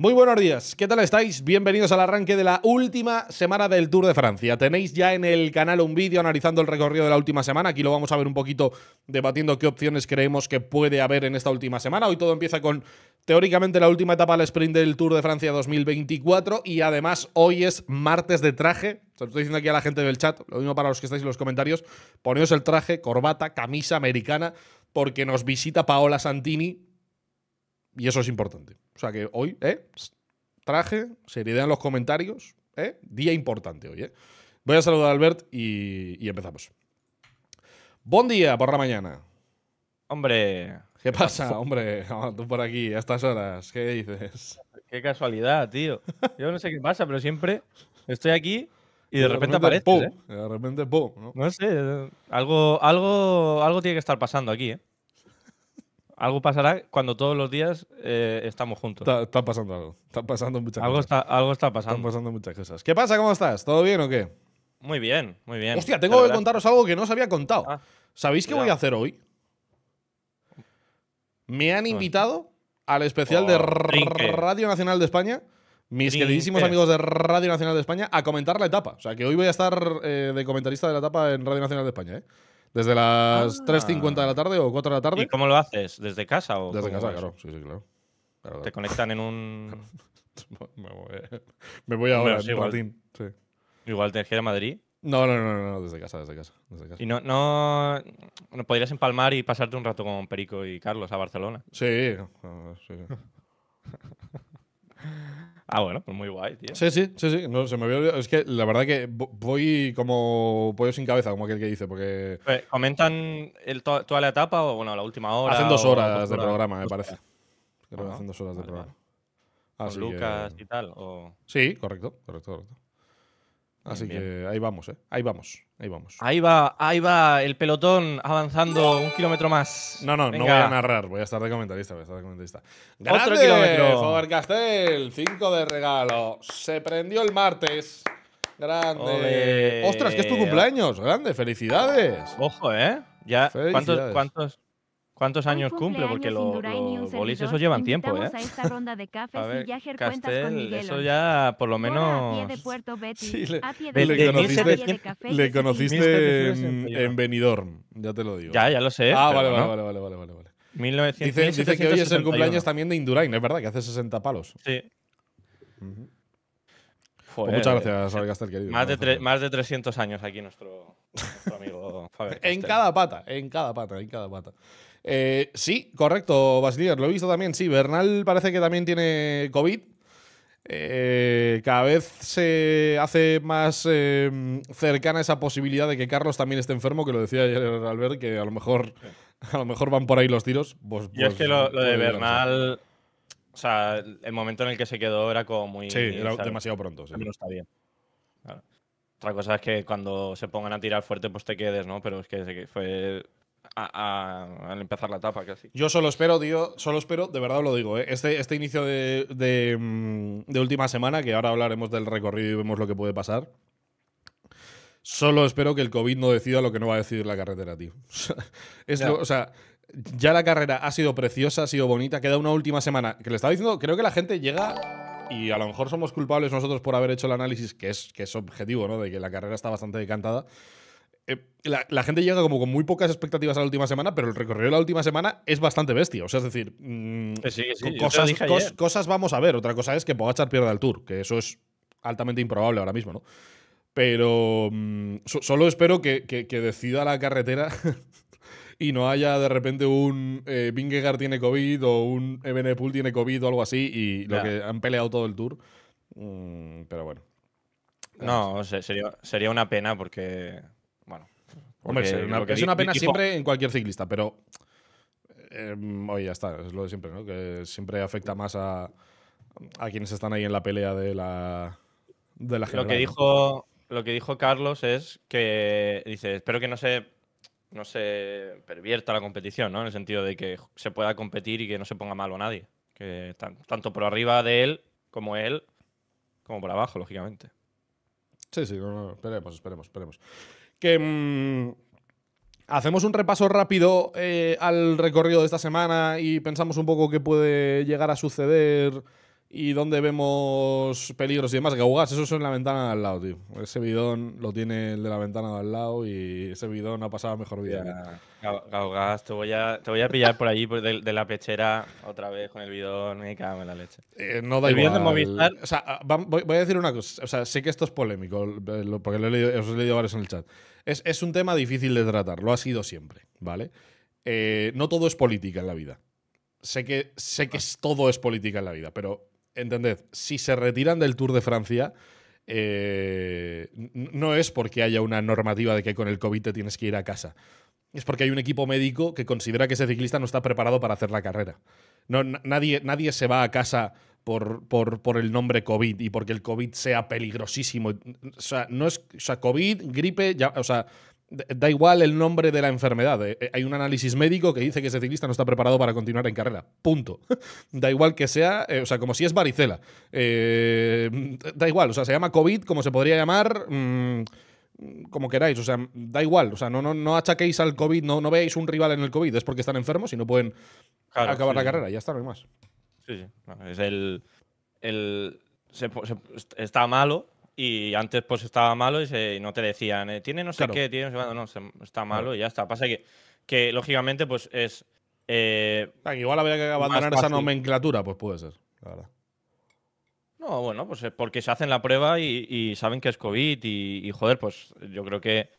Muy buenos días, ¿qué tal estáis? Bienvenidos al arranque de la última semana del Tour de Francia. Tenéis ya en el canal un vídeo analizando el recorrido de la última semana, aquí lo vamos a ver un poquito debatiendo qué opciones creemos que puede haber en esta última semana. Hoy todo empieza con teóricamente la última etapa del sprint del Tour de Francia 2024 y además hoy es martes de traje, se lo estoy diciendo aquí a la gente del chat, lo mismo para los que estáis en los comentarios, poneos el traje, corbata, camisa americana, porque nos visita Paola Santini y eso es importante. O sea que hoy, ¿eh? Traje, seriedad en los comentarios, ¿eh? Día importante hoy, ¿eh? Voy a saludar a Albert y, empezamos. Buen día por la mañana. Hombre. ¿Qué pasa, hombre? Tú por aquí, a estas horas, ¿qué dices? Qué casualidad, tío. Yo no sé qué pasa, pero siempre estoy aquí y de, repente, aparece. ¿eh? De repente, ¡pum! ¿no? ¿no? sé, algo, algo, algo tiene que estar pasando aquí, ¿eh? algo pasará cuando todos los días eh, estamos juntos. Está, pasando algo. Está pasando muchas algo cosas. Está, algo está pasando. Están pasando muchas cosas. ¿Qué pasa? ¿Cómo estás? ¿Todo bien o qué? Muy bien, muy bien. Hostia, tengo que contaros algo que no os había contado. Ah, ¿Sabéis qué voy a hacer hoy? Me han invitado al especial de oh, Radio Nacional de España mis queridísimos amigos de Radio Nacional de España a comentar la etapa. O sea, que hoy voy a estar eh, de comentarista de la etapa en Radio Nacional de España. ¿eh? ¿Desde las 3.50 ah. de la tarde o 4 de la tarde? ¿Y cómo lo haces? ¿Desde casa? O Desde casa, claro. Sí, sí, claro. Te conectan en un. me, voy, ahora, en igual. Sí. Igual te ir a Madrid. No, no, no, no, desde casa, desde casa, desde casa. Y no, no, no, podrías empalmar y pasarte un rato con Perico y Carlos a Barcelona. Sí, ah, sí. Ah, bueno, pues muy guay, tío. Sí, sí, sí, sí. No, se me había Es que la verdad que voy como pollo sin cabeza, como aquel que dice, porque. Eh, ¿Comentan toda la etapa o bueno, la última hora? Hacen dos horas de programa, me parece. hacen ah, dos horas de programa. ¿Con Lucas y tal? Sí, correcto, correcto, correcto. Así que ahí vamos, ¿eh? Ahí vamos, ahí vamos. Ahí va, ahí va el pelotón avanzando un kilómetro más. No, no, no voy a narrar, voy a estar de comentarista, voy a estar de comentarista. Otro kilómetro. Faber Castell, Cinco de regalo. Se prendió el martes. Grande. Ostras, que es tu cumpleaños. Grande, felicidades. Ojo, ¿eh? Ya, ¿cuántos, cuántos, ¿Cuántos años cumple? Porque los lo bolis esos llevan tiempo, ¿eh? A ver, Castel, eso ya por lo menos... le, conociste, en, Benidorm, ya te lo digo. Ya, ya lo sé. Ah, vale, vale, vale, vale, vale, vale. dice, que hoy es el cumpleaños también de Indurain, es verdad, que hace 60 palos. Sí. Pues muchas gracias, Castel, querido. Más de, 300 años aquí nuestro, nuestro amigo Faber en cada pata, en cada pata, en cada pata. Eh, sí, correcto, Basilier, lo he visto también, sí. Bernal parece que también tiene COVID. Eh, cada vez se hace más em, cercana esa posibilidad de que Carlos también esté enfermo, que lo decía ayer Albert, que a lo mejor, a lo mejor van por ahí los tiros. Pues, y es pues, que lo, de Bernal, o sea, el momento en el que se quedó era como muy... Sí, demasiado pronto. Sí. está bien. Otra cosa es que cuando se pongan a tirar fuerte, pues te quedes, ¿no? Pero es que fue al empezar la etapa casi. Yo solo espero, tío, solo espero, de verdad lo digo, eh, este, este inicio de, mm, de, última semana, que ahora hablaremos del recorrido y vemos lo que puede pasar. Solo espero que el COVID no decida lo que no va a decidir la carretera, tío. o sea, ya la carrera ha sido preciosa, ha sido bonita, queda una última semana. Que le estaba diciendo, creo que la gente llega y a lo mejor somos culpables nosotros por haber hecho el análisis, que es, que es objetivo, ¿no? De que la carrera está bastante decantada. Eh, la, gente llega como con muy pocas expectativas a la última semana, pero el recorrido de la última semana es bastante bestia. O sea, es decir, mm, cosas, vamos a ver. Otra cosa es que echar pierda el Tour, que eso es altamente improbable ahora mismo, ¿no? Pero mm, solo espero que, decida la carretera y no haya de repente un eh, tiene COVID o un Ebenepool tiene COVID o algo así y lo que han peleado todo el tour. Mm, pero bueno. No, sería, sería una pena porque es una, pena siempre en cualquier ciclista, pero eh, ya está, es lo de siempre, ¿no? Que siempre afecta más a, quienes están ahí en la pelea de la, de la Lo que dijo, lo que dijo Carlos es que dice, espero que no se, no se pervierta la competición, ¿no? En el sentido de que se pueda competir y que no se ponga malo a nadie. Que tanto por arriba de él como él, como por abajo, lógicamente. Sí, sí, esperemos, esperemos, esperemos que mm, hacemos un repaso rápido eh, al recorrido de esta semana y pensamos un poco qué puede llegar a suceder y dónde vemos peligros y demás. Gaugas, eso es en la ventana de al lado, tío. Ese bidón lo tiene el de la ventana de al lado y ese bidón ha pasado mejor vida. Gaugas, te voy a, te voy a pillar por allí de, la pechera otra vez con el bidón. y cago la leche. Eh, no da igual. O sea, ah, voy, a decir una cosa. sé que esto es polémico, porque lo he leído, os he varios en el chat. Es, un tema difícil de tratar, lo ha sido siempre, ¿vale? Eh, no todo es política en la vida. Sé que, sé que todo es política en la vida, pero entended, si se retiran del Tour de Francia, eh, no es porque haya una normativa de que con el COVID te tienes que ir a casa. Es porque hay un equipo médico que considera que ese ciclista no está preparado para hacer la carrera. No, nadie, nadie se va a casa por, por, por, el nombre COVID y porque el COVID sea peligrosísimo. O sea, no es, o sea COVID, gripe, ya, o sea, Da igual el nombre de la enfermedad. Eh, eh, hay un análisis médico que dice que ese ciclista no está preparado para continuar en carrera. Punto. Da igual que sea, eh, o sea, como si es varicela. da igual, o sea, se llama COVID como se podría llamar... Mm, como queráis, o sea, da igual, o sea, no, no, achaquéis al COVID, no, no veáis un rival en el COVID, es porque están enfermos y no pueden acabar la carrera, ya está, no hay más. Sí, sí, es el, está malo, y antes pues estaba malo y, no te decían, eh, tiene no sé qué, tiene no no, está malo y ya está. Pasa que, que lógicamente pues es... Eh, Igual habría que abandonar esa nomenclatura, pues puede ser, la No, bueno, pues es porque se hacen la prueba y, saben que es COVID y, joder, pues yo creo que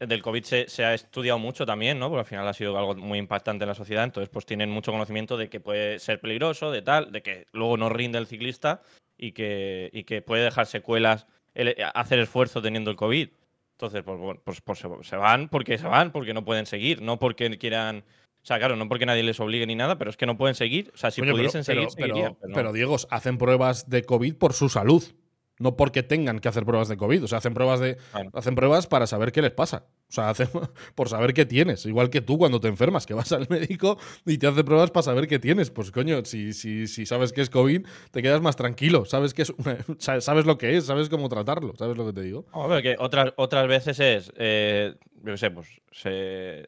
del COVID se, se, ha estudiado mucho también, ¿no? Porque al final ha sido algo muy impactante en la sociedad, entonces pues tienen mucho conocimiento de que puede ser peligroso, de tal, de que luego no rinde el ciclista y que, y que puede dejar secuelas, eh, hacer esfuerzo teniendo el COVID. Entonces, pues, pues, pues se van porque se van, porque no pueden seguir, no porque quieran. O sea, claro, no porque nadie les obligue ni nada, pero es que no pueden seguir. O sea, si pudiesen seguir, pero, pero, Diego, hacen pruebas de COVID por su salud, no porque tengan que hacer pruebas de COVID. O sea, hacen pruebas de. Hacen pruebas para saber qué les pasa. O sea, hacen, por saber qué tienes. Igual que tú cuando te enfermas, que vas al médico y te hace pruebas para saber qué tienes. Pues coño, si, si, sabes que es COVID, te quedas más tranquilo. Sabes que es sabes lo que es, sabes cómo tratarlo. ¿Sabes lo que te digo? que otras, otras veces es. Eh, yo sé, pues. Se,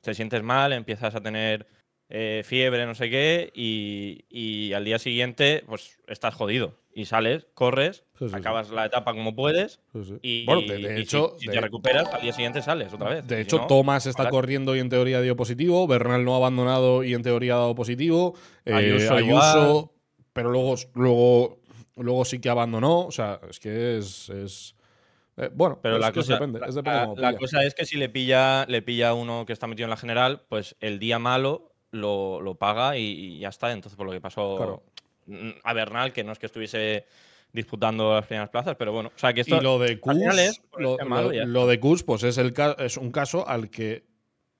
te sientes mal, empiezas a tener eh, fiebre, no sé qué, y, al día siguiente, pues estás jodido. Y sales, corres, acabas la etapa como puedes, y, de, hecho, si, te recuperas, al día siguiente sales otra vez. De hecho, Thomas está corriendo y en teoría dio positivo, Bernal no ha abandonado y en teoría ha dado positivo, eh, Ayuso, pero luego, luego, luego sí que abandonó, o sea, es que es, es eh, bueno, pero la, cosa, depende, la, es cosa, es que si le pilla, le pilla uno que está metido en la general, pues el día malo lo, paga y, ya está. Entonces, por lo que pasó a Bernal, que no es que estuviese disputando las primeras plazas, pero bueno, o sea que esto y lo de Kuz, es, lo, de pues es el es un caso al que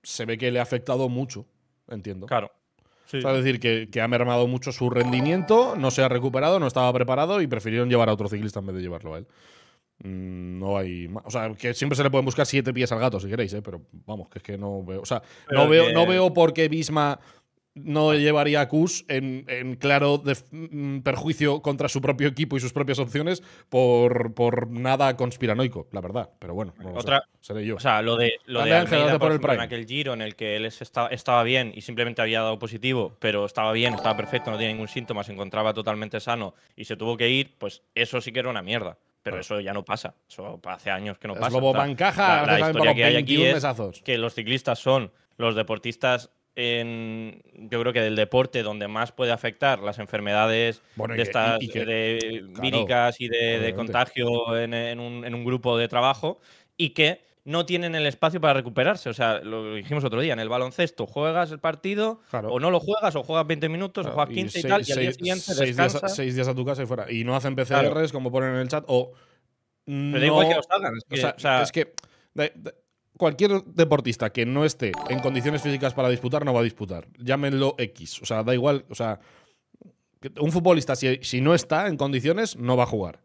se ve que le ha afectado mucho, entiendo. Claro. es decir, que, que, ha mermado mucho su rendimiento, no se ha recuperado, no estaba preparado y prefirieron llevar a otro ciclista en vez de llevarlo a él. Mm, no hay más. O sea, que siempre se le pueden buscar siete pies al gato si queréis, ¿eh? pero vamos, que es que no veo. O sea, no veo, no veo por qué Bisma no llevaría a en, claro de, mm, perjuicio contra su propio equipo y sus propias opciones por, por nada conspiranoico, la verdad. Pero bueno, Otra, yo. O sea, lo de, lo de en aquel giro en el que él estaba bien y simplemente había dado positivo, pero estaba bien, estaba perfecto, no tenía ningún síntoma, se encontraba totalmente sano y se tuvo que ir, pues eso sí que era una mierda. Pero eso ya no pasa. Eso hace años que no pasa. es que hay aquí que los ciclistas son los deportistas en, yo creo que del deporte donde más puede afectar las enfermedades de estas víricas y de, contagio en, un, en un grupo de trabajo y que no tienen el espacio para recuperarse. O sea, lo dijimos otro día, en el baloncesto juegas el partido o no lo juegas, o juegas 20 minutos, o juegas 15 y, tal, días, a, tu casa y fuera. Y no hacen PCRs, como ponen en el chat, o... No, da igual que los Es que, cualquier deportista que no esté en condiciones físicas para disputar, no va a disputar. Llámenlo X. O sea, da igual. O sea, un futbolista, si no está en condiciones, no va a jugar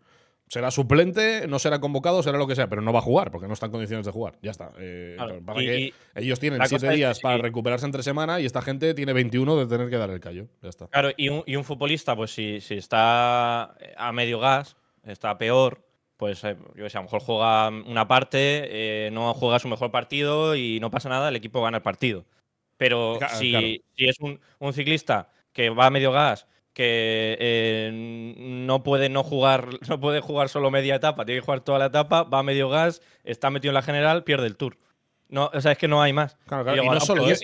será suplente, no será convocado, será lo que sea, pero no va a jugar porque no está en condiciones de jugar. Ya está. Eh, ellos tienen siete días para recuperarse entre semana y esta gente tiene 21 de tener que dar el callo. Ya está. Claro, y un, futbolista, pues si, está a medio gas, está peor, pues eh, yo a lo mejor juega una parte, eh, no juega su mejor partido y no pasa nada, el equipo gana el partido. Pero si, es un, un ciclista que va a medio gas que eh, no puede no jugar, no puede jugar solo media etapa, tiene que jugar toda la etapa, va a medio gas, está metido en la general, pierde el tour. No, o sea, es que no hay más. Y, no solo, eso,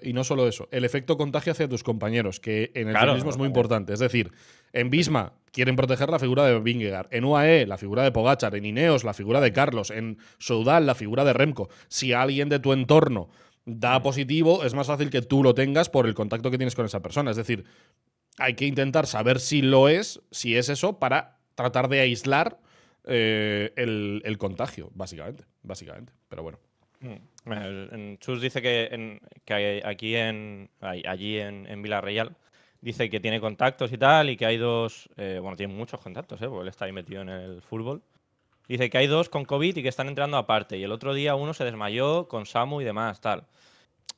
y no solo eso. El efecto contagio hacia tus compañeros, que en el turismo es muy importante. Es decir, en Bisma quieren proteger la figura de Vingegaard, en UAE la figura de Pogachar, en Ineos la figura de Carlos, en Soudal la figura de Remco. Si alguien de tu entorno da positivo, es más fácil que tú lo tengas por el contacto que tienes con esa persona. Es decir, hay que intentar saber si lo es, si es eso, para tratar de aislar eh, el, contagio, básicamente. Básicamente. Pero bueno. Mm. Chus dice que, en, que aquí en. allí en, en Villarreal dice que tiene contactos y tal, y que hay dos. Eh, bueno, tiene muchos contactos, eh, porque él está ahí metido en el fútbol. Dice que hay dos con COVID y que están entrando aparte. Y el otro día uno se desmayó con Samu y demás, tal.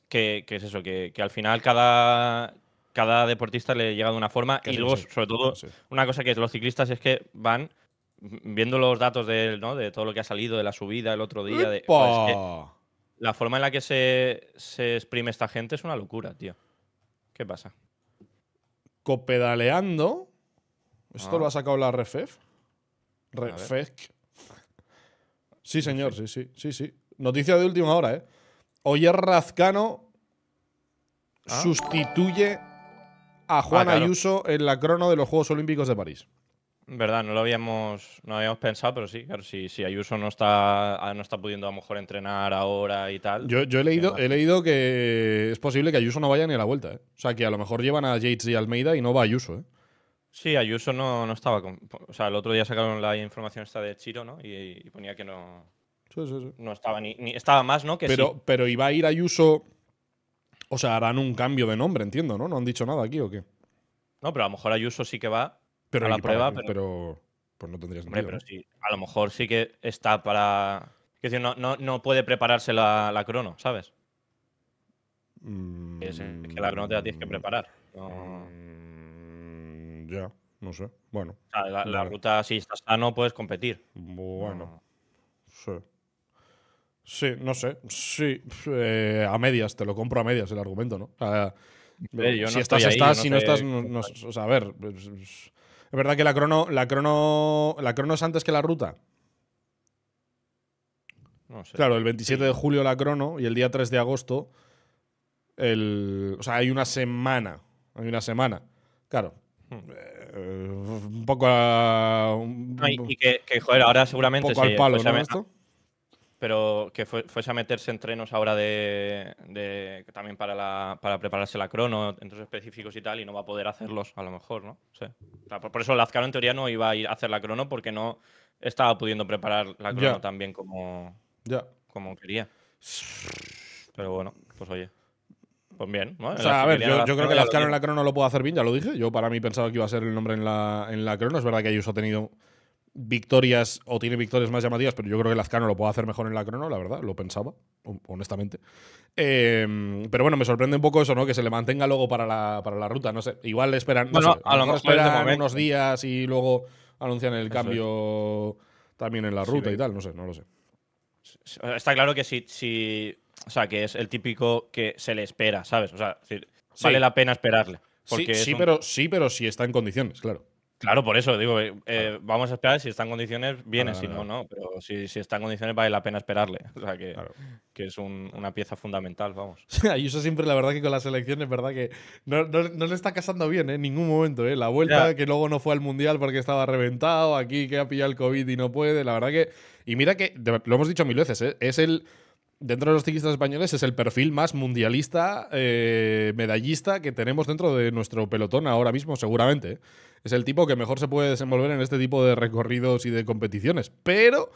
Que, es eso, que, al final cada, cada deportista le llega de una forma. Y luego, sobre todo, una cosa que los ciclistas es que van viendo los datos de, ¿no? de todo lo que ha salido, de la subida el otro día. De, la forma en la que se, exprime esta gente es una locura, tío. ¿Qué pasa? Copedaleando. ¿Esto ah. lo ha sacado la Refef? Refec. Sí, señor, sí, sí, sí, sí. Noticia de última hora, ¿eh? Oyer Razcano ah. sustituye a ah, Juan Ayuso en la crono de los Juegos Olímpicos de París. Verdad, no lo habíamos, no habíamos pensado, pero sí, claro, si, Ayuso no está, ah, no está pudiendo a lo mejor entrenar ahora y tal. Yo, yo he, leído, he leído que es posible que Ayuso no vaya ni a la vuelta, ¿eh? O sea, que a lo mejor llevan a Yates y Almeida y no va Ayuso, ¿eh? Sí, Ayuso no, estaba. Con, o sea, el otro día sacaron la información esta de Chiro, ¿no? Y, ponía que no. Sí, sí, sí. No estaba ni, Estaba más, ¿no? Que pero, pero iba a ir Ayuso. O sea, harán un cambio de nombre, entiendo, ¿no? No han dicho nada aquí o qué. No, pero a lo mejor Ayuso sí que va pero a la prueba, pero... pero... Pues no tendrías nombre. a lo mejor sí que está para. Es decir, no, no, puede prepararse la, crono, ¿sabes? Mm. Es, que la crono te la tienes que preparar. No. Mm. Ya, no sé. Bueno. la, eh, ruta, si estás sano, puedes competir. Bueno. Sí. Sí, no sé. Sí, eh, a medias, te lo compro a medias el argumento, ¿no? si estás, estás, si no, estás, no, o sea, a ver. Pues, pues, es, verdad que la crono, la crono, la crono es antes que la ruta. No sé. Claro, el 27 de julio la crono y el día 3 de agosto, el, o sea, hay una semana, hay una semana. Claro, eh, un poco y, que, joder, ahora seguramente. Un poco al palo, Esto? Pero que fuese a meterse entrenos ahora de, también para, la, para prepararse la crono, entrenos específicos y tal, y no va a poder hacerlos a lo mejor, ¿no? Sí. por, eso Lazcaro en teoría no iba a ir a hacer la crono porque no estaba pudiendo preparar la crono tan bien como, como quería. Pero bueno, pues oye pues bien. ¿no? a ver, yo, creo que Lazcano en la crono lo puede hacer bien, ya lo dije. Yo para mí pensaba que iba a ser el nombre en la, en la crono. Es verdad que Ayuso ha tenido victorias o tiene victorias más llamativas, pero yo creo que Lazcano lo puede hacer mejor en la crono, la verdad, lo pensaba, honestamente. Em, pero bueno, me sorprende un poco eso, ¿no? Que se le mantenga luego para la, para la ruta, no sé. Igual esperan, a lo esperan este unos días y luego anuncian el cambio también en la ruta y tal, no sé, no lo sé. Está claro que si o sea, que es el típico que se le espera, ¿sabes? O sea, vale la pena esperarle. sí, sí pero, sí, pero si está en condiciones, claro. Claro, por eso digo, eh, eh, vamos a esperar. Si está en condiciones, viene, si no, no. Pero si, si, está en condiciones, vale la pena esperarle. O sea, que, que es una pieza fundamental, vamos. y eso siempre, la verdad, que con las elecciones, verdad que no, no, le está casando bien, ¿eh? en ningún momento. ¿eh? La vuelta, que luego no fue al mundial porque estaba reventado, aquí que ha pillado el COVID y no puede. La verdad que. Y mira que, lo hemos dicho mil veces, ¿eh? es el dentro de los ciclistas españoles es el perfil más mundialista, eh, medallista que tenemos dentro de nuestro pelotón ahora mismo, seguramente. ¿eh? Es el tipo que mejor se puede desenvolver en este tipo de recorridos y de competiciones, pero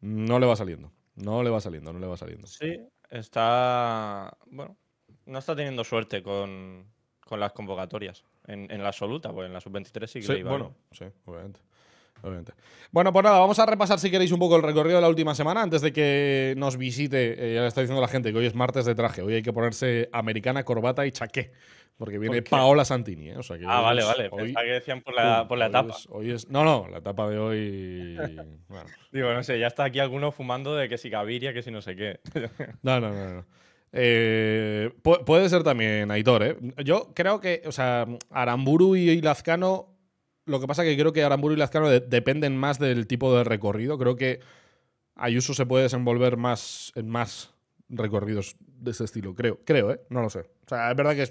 no le va saliendo. No le va saliendo, no le va saliendo. Sí, está. Bueno, no está teniendo suerte con, las convocatorias en, la absoluta, pues en la sub-23 sí que iba, Bueno, sí, obviamente. Bueno, pues nada, vamos a repasar si queréis un poco el recorrido de la última semana antes de que nos visite. Eh, ya le está diciendo la gente que hoy es martes de traje. Hoy hay que ponerse americana, corbata y chaqué. Porque viene Paola Santini. Eh, ah, vale, vale. decían por la, etapa. no, no, la etapa de hoy. Digo, no sé, ya está aquí alguno fumando de que si Gaviria, que si no sé qué. no, no, no. no. Eh, puede ser también Aitor, ¿eh? Yo creo que, o sea, Aramburu y Lazcano lo que pasa es que creo que Aramburu y Lazcano dependen más del tipo de recorrido. Creo que Ayuso se puede desenvolver más en más recorridos de ese estilo, creo, creo, ¿eh? No lo sé. O sea, es verdad que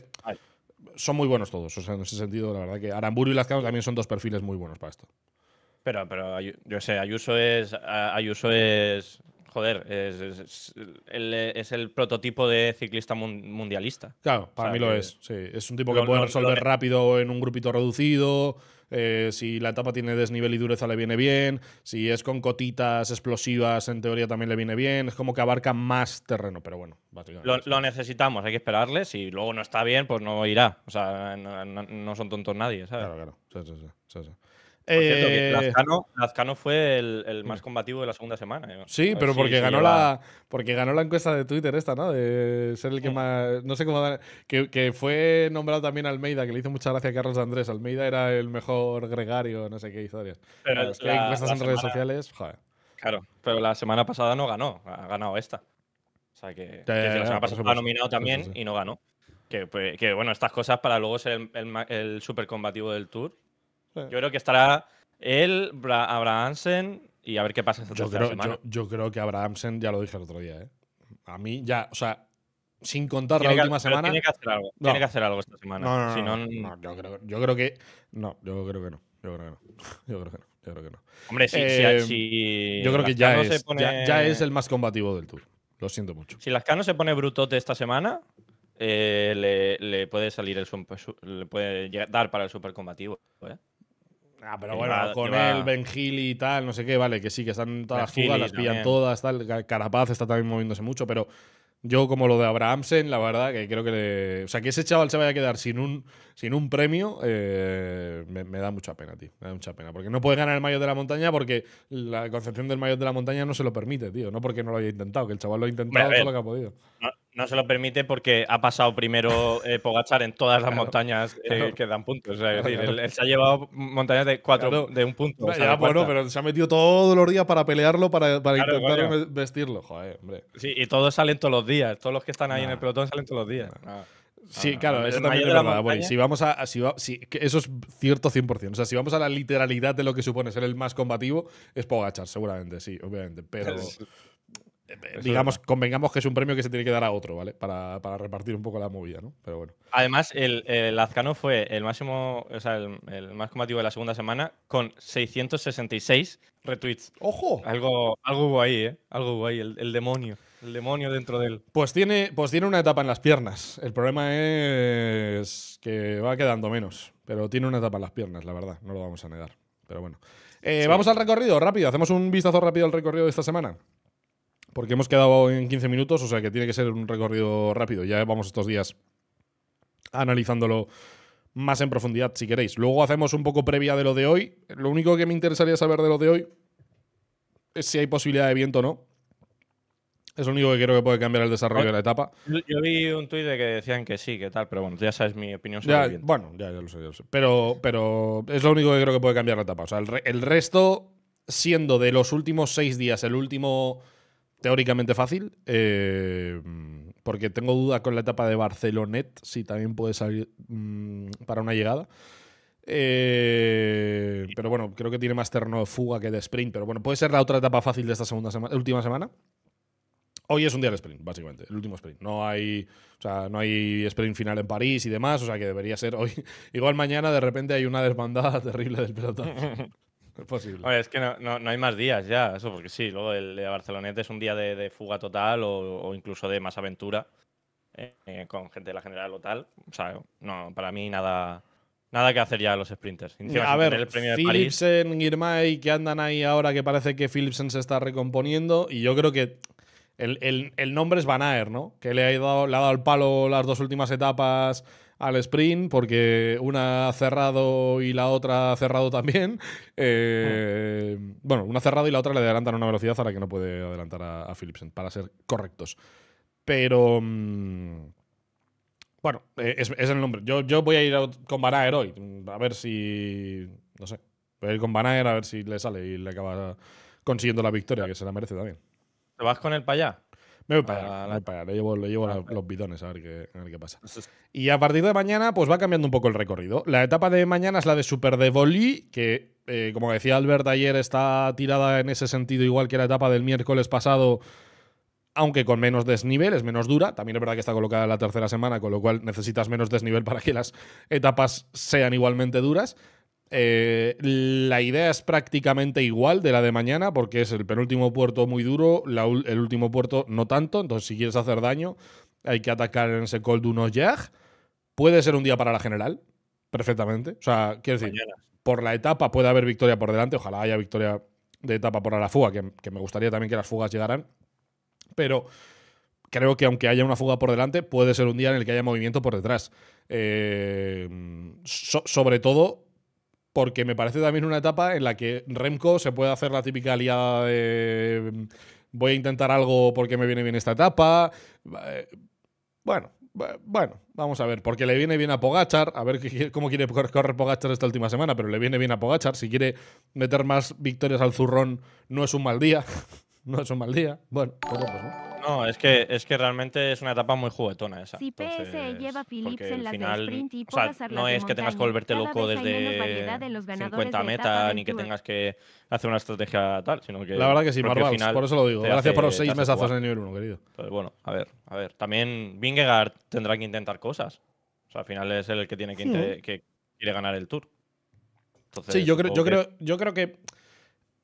son muy buenos todos. O sea, en ese sentido, la verdad que Aramburu y Lazcano también son dos perfiles muy buenos para esto. Pero, pero yo sé, Ayuso es. Ayuso es. Joder, es, es, el, prototipo de ciclista mundialista. Claro, para mí lo es. Sí. Es un tipo que puede resolver rápido en un grupito reducido eh, si la etapa tiene desnivel y dureza le viene bien, si es con cotitas explosivas en teoría también le viene bien, es como que abarca más terreno, pero bueno, básicamente. Lo, necesitamos, hay que esperarle, si luego no está bien, pues no irá, o sea, no, son tontos nadie, ¿sabes? Claro, claro, sí, sí. sí, sí. Eh, Lazcano, fue el, más combativo de la segunda semana. ¿eh? Sí, pero porque, ganó la, encuesta de Twitter esta, ¿no? De ser el que mm. más... No sé cómo... que, fue nombrado también Almeida, que le hizo mucha gracia a Carlos Andrés. Almeida era el mejor gregario, no sé qué historias. Pero las encuestas en redes sociales, Claro, pero la semana pasada no ganó, ha ganado esta. O sea que, la eh, semana pasada nominado también y no ganó. Pues, que, bueno, estas cosas para luego ser el, el, combativo del Tour, yo creo que estará él, Abrahamsen y a ver qué pasa esta yo creo, semana. Yo, creo que Abrahamsen, ya lo dije el otro día, ¿eh? A mí ya, o sea, sin contar la última semana. Tiene que hacer algo, tiene que hacer algo esta semana. No, no, no yo, creo, yo, creo, que. No, yo creo que no. Yo creo que no. Yo creo que no. Hombre, eh, si… Yo creo que ya es, ya, es el más combativo del tour. Lo siento mucho. Si Lascano se pone brutote esta semana, eh, le, puede salir el le puede dar para el super combativo ¿eh? Ah, pero bueno, con él, Gil y tal, no sé qué, vale, que sí, que están todas las las pillan todas, tal. Carapaz está también moviéndose mucho, pero yo, como lo de Abrahamsen, la verdad que creo que. O sea, que ese chaval se vaya a quedar sin un, sin un premio, eh, me, da mucha pena, tío. Me da mucha pena. Porque no puede ganar el mayor de la montaña porque la concepción del mayor de la montaña no se lo permite, tío. No porque no lo haya intentado, que el chaval lo ha intentado todo lo que ha podido no se lo permite porque ha pasado primero eh, Pogachar en todas las montañas eh, que dan puntos. O sea, él, se ha llevado montañas de cuatro de un punto. bueno, pero se ha metido todos los días para pelearlo, para, intentar vestirlo. Joder, hombre. Sí, y todos salen todos los días. Todos los que están ahí en el pelotón salen todos los días. Ah, sí, claro, eso también es verdad. si vamos a, eso es cierto 100%. O sea, si vamos a la literalidad de lo que supone ser el más combativo, es Pogachar, seguramente, sí, obviamente. Pero, digamos, convengamos que es un premio que se tiene que dar a otro, ¿vale? Para, repartir un poco la movida, ¿no? Pero bueno. Además, el, Azcano fue el máximo, o sea, el, más combativo de la segunda semana con 666 retweets. ¡Ojo! Algo, algo hubo ahí, ¿eh? Algo hubo ahí, el, demonio. El demonio dentro de él. Pues tiene, pues tiene una etapa en las piernas. El problema es que va quedando menos. Pero tiene una etapa en las piernas, la verdad. No lo vamos a negar. Pero bueno. Eh, vamos al recorrido, rápido. Hacemos un vistazo rápido al recorrido de esta semana porque hemos quedado en 15 minutos, o sea que tiene que ser un recorrido rápido. Ya vamos estos días analizándolo más en profundidad, si queréis. Luego hacemos un poco previa de lo de hoy. Lo único que me interesaría saber de lo de hoy es si hay posibilidad de viento o no. Es lo único que creo que puede cambiar el desarrollo de la etapa. Yo vi un tuit de que decían que sí, que tal, pero bueno, ya sabes mi opinión sobre el viento. Bueno, ya, lo sé, Pero, pero es lo único que creo que puede cambiar la etapa. O sea, el resto, siendo de los últimos seis días, el último teóricamente fácil, eh, porque tengo duda con la etapa de Barcelonet, si también puede salir mm, para una llegada. Eh, pero bueno, creo que tiene más terreno de fuga que de sprint, pero bueno, puede ser la otra etapa fácil de esta segunda última semana. Hoy es un día de sprint, básicamente, el último sprint. No hay, sea, no hay sprint final en París y demás, o sea que debería ser hoy. Igual mañana de repente hay una desbandada terrible del pelotón. es posible. es que no, no, no, hay más días ya, eso, porque sí, luego el de Barceloneta es un día de, de fuga total o, incluso de más aventura eh, eh, con gente de la general o tal. O sea, no, para mí nada. Nada que hacer ya los sprinters. a ver, el premio Philipsen, Girmay, que andan ahí ahora que parece que Philipsen se está recomponiendo. Y yo creo que el, el, el nombre es Van aer ¿no? Que le ha, dado, le ha dado el palo las dos últimas etapas al sprint porque una ha cerrado y la otra ha cerrado también. Eh, ah. Bueno, una cerrado y la otra le adelantan a una velocidad a la que no puede adelantar a, a Philipsen, para ser correctos. Pero... Mm, bueno, eh, es, el nombre. Yo, yo voy a ir con Banaer hoy. A ver si. No sé. Voy a ir con Banaer a ver si le sale y le acaba consiguiendo la victoria, que se la merece también. ¿Te vas con él para allá? Me voy para allá, me voy llevo, los bidones a ver, qué, pasa. Y a partir de mañana, pues va cambiando un poco el recorrido. La etapa de mañana es la de Super que, eh, como decía Albert ayer, está tirada en ese sentido, igual que la etapa del miércoles pasado, aunque con menos desnivel, es menos dura. También es verdad que está colocada la tercera semana, con lo cual necesitas menos desnivel para que las etapas sean igualmente duras. Eh, la idea es prácticamente igual de la de mañana, porque es el penúltimo puerto muy duro, el último puerto no tanto. Entonces, si quieres hacer daño, hay que atacar en ese cold unos jag. Puede ser un día para la general, perfectamente. O sea, quiero decir, por la etapa puede haber victoria por delante. Ojalá haya victoria de etapa por la fuga, que, me gustaría también que las fugas llegaran. Pero creo que aunque haya una fuga por delante, puede ser un día en el que haya movimiento por detrás. Eh, sobre todo porque me parece también una etapa en la que Remco se puede hacer la típica aliada de mm, voy a intentar algo porque me viene bien esta etapa. Eh, bueno, bueno, vamos a ver, porque le viene bien a Pogachar, a ver cómo quiere correr Pogachar esta última semana, pero le viene bien a Pogachar. Si quiere meter más victorias al zurrón, no es un mal día. no es un mal día. Bueno, pues, pues no. No, es que, es que realmente es una etapa muy juguetona esa. Si PS lleva Philips en las final, sprint y o sea, no es que tengas que volverte loco desde de los 50 meta ni que tengas que hacer una estrategia tal, sino que... La verdad que sí, por eso lo digo. Gracias por los seis mesazos en el nivel 1, querido. bueno, a ver, a ver. También Vingegaard tendrá que intentar cosas. O sea, al final es él el que tiene que, quiere ganar el Tour. sí, yo creo, yo, creo, yo creo que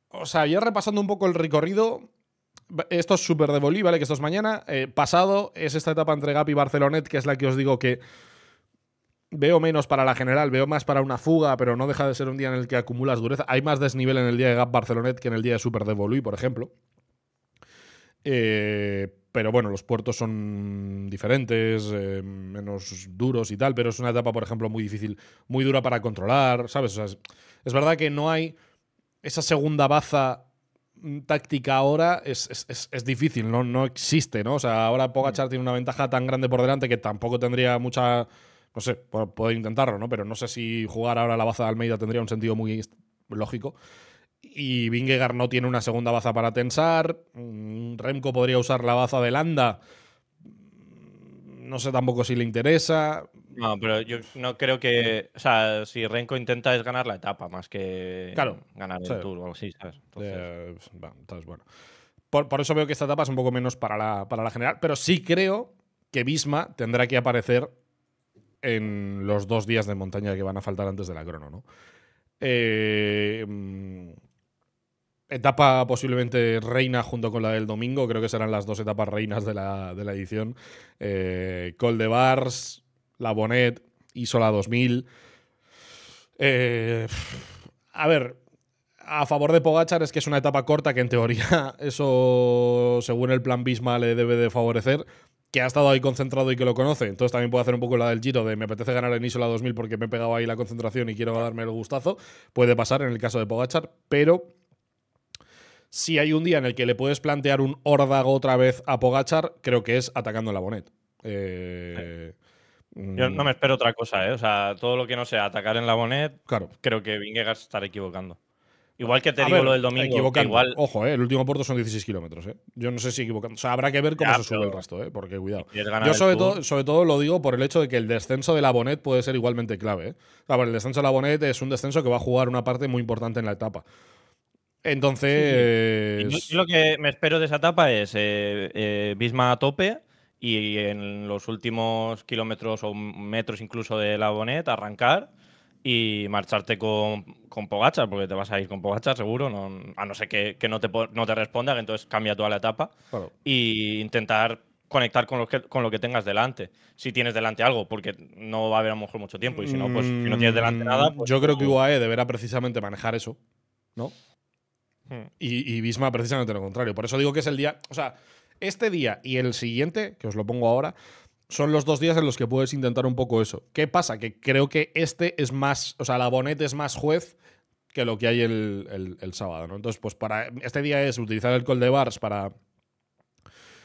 o sea, ya repasando un poco el recorrido, esto es súper de Bolí, ¿vale? Que esto es mañana. Eh, pasado es esta etapa entre Gap y Barcelonet, que es la que os digo que veo menos para la general, veo más para una fuga, pero no deja de ser un día en el que acumulas dureza. Hay más desnivel en el día de Gap Barcelonet que en el día de Super de por ejemplo. Eh, pero bueno, los puertos son diferentes, eh, menos duros y tal, pero es una etapa, por ejemplo, muy difícil, muy dura para controlar, ¿sabes? O sea, es verdad que no hay esa segunda baza mm, táctica ahora es, difícil, ¿no? no existe, ¿no? O sea, ahora Pogachar tiene una ventaja tan grande por delante que tampoco tendría mucha. No sé, puede intentarlo, ¿no? Pero no sé si jugar ahora la baza de Almeida tendría un sentido muy lógico. Y Vingegaard no tiene una segunda baza para tensar. Mm, Remco podría usar la baza de Landa no sé tampoco si le interesa. No, pero yo no creo que. O sea, si Renko intenta es ganar la etapa más que ganar el Tour o ¿sabes? Pues, entonces, bueno. bueno. Por, eso veo que esta etapa es un poco menos para la, para la general, pero sí creo que Bisma tendrá que aparecer en los dos días de montaña que van a faltar antes de la crono, ¿no? Eh, mm, etapa posiblemente reina junto con la del domingo, creo que serán las dos etapas reinas de la, edición. Eh, Col de Bars, La Bonet, Isola 2000. Eh, a ver, a favor de Pogachar es que es una etapa corta que en teoría eso, según el plan Bisma, le debe de favorecer. Que ha estado ahí concentrado y que lo conoce. Entonces también puede hacer un poco la del giro de me apetece ganar en Isola 2000 porque me he pegado ahí la concentración y quiero darme el gustazo. Puede pasar en el caso de Pogachar, pero si hay un día en el que le puedes plantear un órdago otra vez a Pogachar, creo que es atacando la Bonet. Eh, Yo mm. no me espero otra cosa, ¿eh? O sea, todo lo que no sea atacar en la Bonet, claro. creo que Vingegas estará equivocando. Igual que te digo lo del domingo. igual... Ojo, eh, el último puerto son 16 kilómetros. Eh. Yo no sé si equivocando. O sea, habrá que ver cómo se sube el resto, eh, porque cuidado. Yo sobre todo, sobre todo lo digo por el hecho de que el descenso de la Bonet puede ser igualmente clave. Eh. el descenso de la Bonet es un descenso que va a jugar una parte muy importante en la etapa. Entonces. Yo, lo que me espero de esa etapa es eh, eh a tope y en los últimos kilómetros o metros incluso de la boneta arrancar y marcharte con, con porque te vas a ir con pogacha seguro, no, a no ser que, que no, te, no te responda, que entonces cambia toda la etapa. Y intentar conectar con lo, que, con lo que tengas delante. Si tienes delante algo, porque no va a haber a lo mejor mucho tiempo. Y si no, pues si no tienes delante mm, nada. Pues yo creo que UAE deberá precisamente manejar eso, ¿no? Hmm. Y, y Bisma precisamente lo contrario. Por eso digo que es el día, o sea, este día y el siguiente, que os lo pongo ahora, son los dos días en los que puedes intentar un poco eso. ¿Qué pasa? Que creo que este es más, o sea, la Bonet es más juez que lo que hay el, sábado, ¿no? Entonces, pues para este día es utilizar el col de bars para